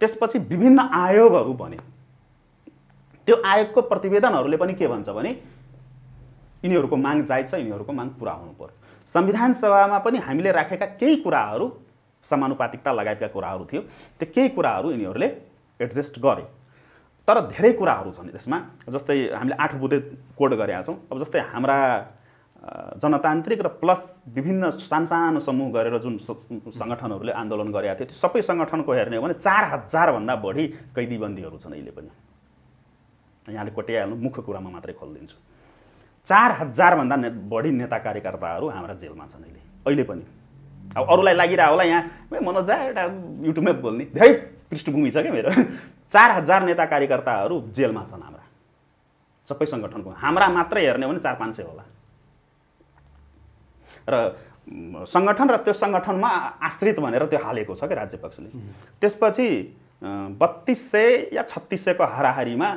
त्यसपछि विभिन्न आयोगहरू बने त्यो आयोगको प्रतिवेदनहरूले पनि के भन्छ भने यिनीहरूको माग जायज छ यिनीहरूको माग पुरा हुनु पर्यो संविधान सभामा पनि हामीले राखेका केही कुराहरू समानुपातिकता लगायतका कुराहरू थियो त्यो केही कुराहरू यिनीहरूले एडजस्ट गरे तर धेरै कुराहरू छन् यसमा जस्तै हामीले आठ बुधे कोड गरेका छौँ अब जस्तै हाम्रा जनतान्त्रिक र प्लस विभिन्न सानसानो समूह गरेर जुन सङ्गठनहरूले आन्दोलन गरेका थिए त्यो सबै सङ्गठनको हेर्ने हो भने चार हजारभन्दा बढी कैदीबन्दीहरू छन् अहिले पनि यहाँले कोट्याइहाल्नु मुख्य कुरामा मात्रै खोलिदिन्छु चार हजारभन्दा ने बढी नेता कार्यकर्ताहरू हाम्रा जेलमा छन् अहिले अहिले पनि अब अरूलाई लागिरहेको होला यहाँ मनोजा एउटा युट्युबमै बोल्ने धेरै पृष्ठभूमि छ क्या मेरो चार हजार नेता कार्यकर्ताहरू जेलमा छन् हाम्रा सबै सङ्गठनको हाम्रा मात्रै हेर्ने हो भने चार पाँच सय होला र सङ्गठन र त्यो सङ्गठनमा आश्रित भनेर त्यो हालेको छ क्या राज्यपक्षले त्यसपछि बत्तिस सय या छत्तिस सयको हाराहारीमा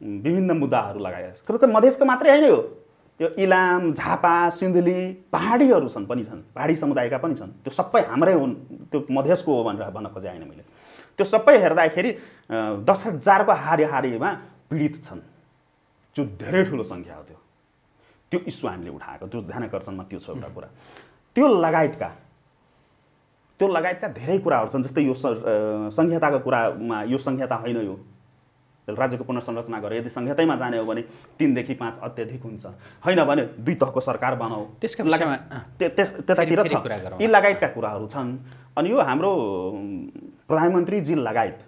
विभिन्न मुद्दाहरू लगाए मधेसको मात्रै होइन यो त्यो इलाम झापा सिन्धुली पहाडीहरू छन् पनि छन् पहाडी समुदायका पनि छन् त्यो सबै हाम्रै हुन् त्यो मधेसको हो भनेर भन्न खोजेँ होइन मैले त्यो सबै हेर्दाखेरि दस हजारको हारी हारीमा पीडित छन् जो धेरै ठुलो सङ्ख्या हो त्यो त्यो इस्यु हामीले उठाएको त्यो ध्यानकर्षणमा त्यो छ एउटा कुरा त्यो लगायतका त्यो लगायतका धेरै कुराहरू छन् जस्तै यो संहिताको कुरामा यो संहिता होइन यो राज्यको पुनर्संरचना गरेर यदि संहितैमा जाने हो भने तिनदेखि पाँच अत्याधिक हुन्छ होइन भने दुई तहको सरकार बनाऊ त्यतातिर छ यी लगायतका कुराहरू छन् अनि यो हाम्रो प्रधानमन्त्रीजी लगायत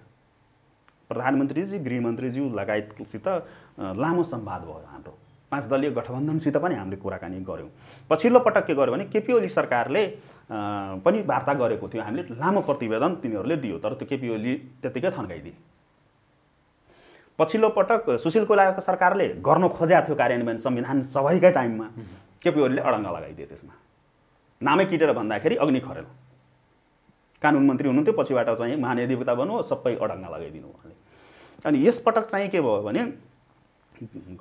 प्रधानमन्त्रीजी गृहमन्त्रीज्यू लगायतसित लामो संवाद भयो हाम्रो पाँच दलीय गठबन्धनसित पनि हामीले कुराकानी गऱ्यौँ पछिल्लो पटक के गर्यो भने केपी ओली सरकारले पनि वार्ता गरेको थियो हामीले लामो प्रतिवेदन तिनीहरूले दियो तर त्यो केपी ओली त्यत्तिकै थन्काइदिए पछिल्लो पटक सुशील कोइलाको सरकारले गर्न खोजेको थियो कार्यान्वयन संविधान सबैकै टाइममा केपी ओलीले अडङ्ग लगाइदिए त्यसमा नामै किटेर भन्दाखेरि अग्नि खरेल कानुन मन्त्री हुनुहुन्थ्यो पछिबाट चाहिँ महानिधिवक्ता भन्नु सबै अडङ्ग लगाइदिनु उहाँले अनि यसपटक चाहिँ के भयो भने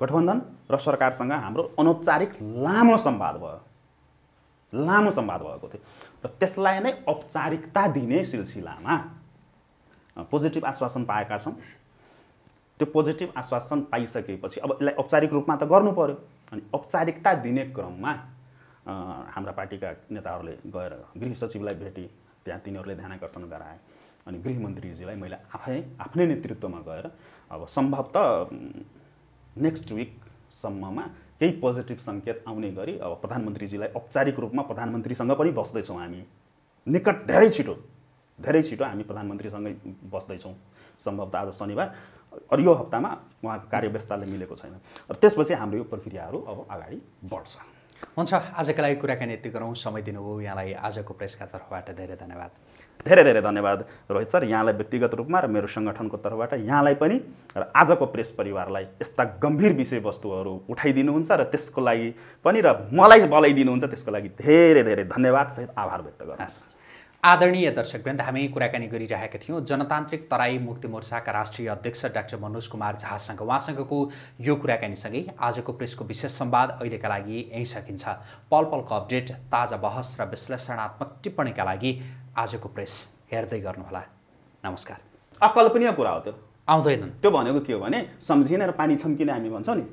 गठबन्धन र सरकारसँग हाम्रो अनौपचारिक लामो सम्वाद भयो लामो सम्वाद भएको थियो र त्यसलाई नै औपचारिकता दिने सिलसिलामा पोजिटिभ आश्वासन पाएका छौँ त्यो पोजिटिभ आश्वासन पाइसकेपछि अब यसलाई औपचारिक रूपमा त गर्नु पऱ्यो अनि औपचारिकता दिने क्रममा हाम्रा पार्टीका नेताहरूले गएर गृह सचिवलाई भेटे त्यहाँ तिनीहरूले ध्यानकर्षण गराए अनि गृहमन्त्रीजीलाई मैले आफै आफ्नै नेतृत्वमा गएर अब सम्भवतः नेक्स्ट विकसम्ममा केही पोजिटिभ सङ्केत आउने गरी अब प्रधानमन्त्रीजीलाई औपचारिक रूपमा प्रधानमन्त्रीसँग पनि बस्दैछौँ हामी निकट धेरै छिटो धेरै छिटो हामी प्रधानमन्त्रीसँगै बस्दैछौँ सम्भवतः आज शनिबार अरू यो हप्तामा उहाँको कार्यव्यस्तताले मिलेको छैन र त्यसपछि हाम्रो यो प्रक्रियाहरू अब अगाडि बढ्छ हुन्छ आजको लागि कुराकानी यति गरौँ समय दिनुभयो यहाँलाई आजको प्रेसका तर्फबाट धेरै धन्यवाद धेरै धेरै धन्यवाद रोहित सर यहाँलाई व्यक्तिगत रूपमा र मेरो सङ्गठनको तर्फबाट यहाँलाई पनि र आजको प्रेस परिवारलाई यस्ता गम्भीर विषयवस्तुहरू उठाइदिनुहुन्छ र त्यसको लागि पनि र मलाई बलाइदिनुहुन्छ त्यसको लागि धेरै धेरै धन्यवाद सहित आभार व्यक्त गर्नुहोस् आदरणीय दर्शकवृन्द हामी कुराकानी गरिरहेका थियौँ जनतान्त्रिक तराई मुक्ति मोर्चाका राष्ट्रिय अध्यक्ष डाक्टर मनोज कुमार झासँग उहाँसँगको यो कुराकानीसँगै आजको प्रेसको विशेष सम्वाद अहिलेका लागि यहीँ सकिन्छ पल पलको अपडेट ताजा बहस र विश्लेषणात्मक टिप्पणीका लागि आजको प्रेस हेर्दै गर्नुहोला नमस्कार अकल्पनीय कुरा हो त्यो आउँदैनन् त्यो भनेको के हो भने सम्झिन र पानी छम्किने हामी भन्छौँ नि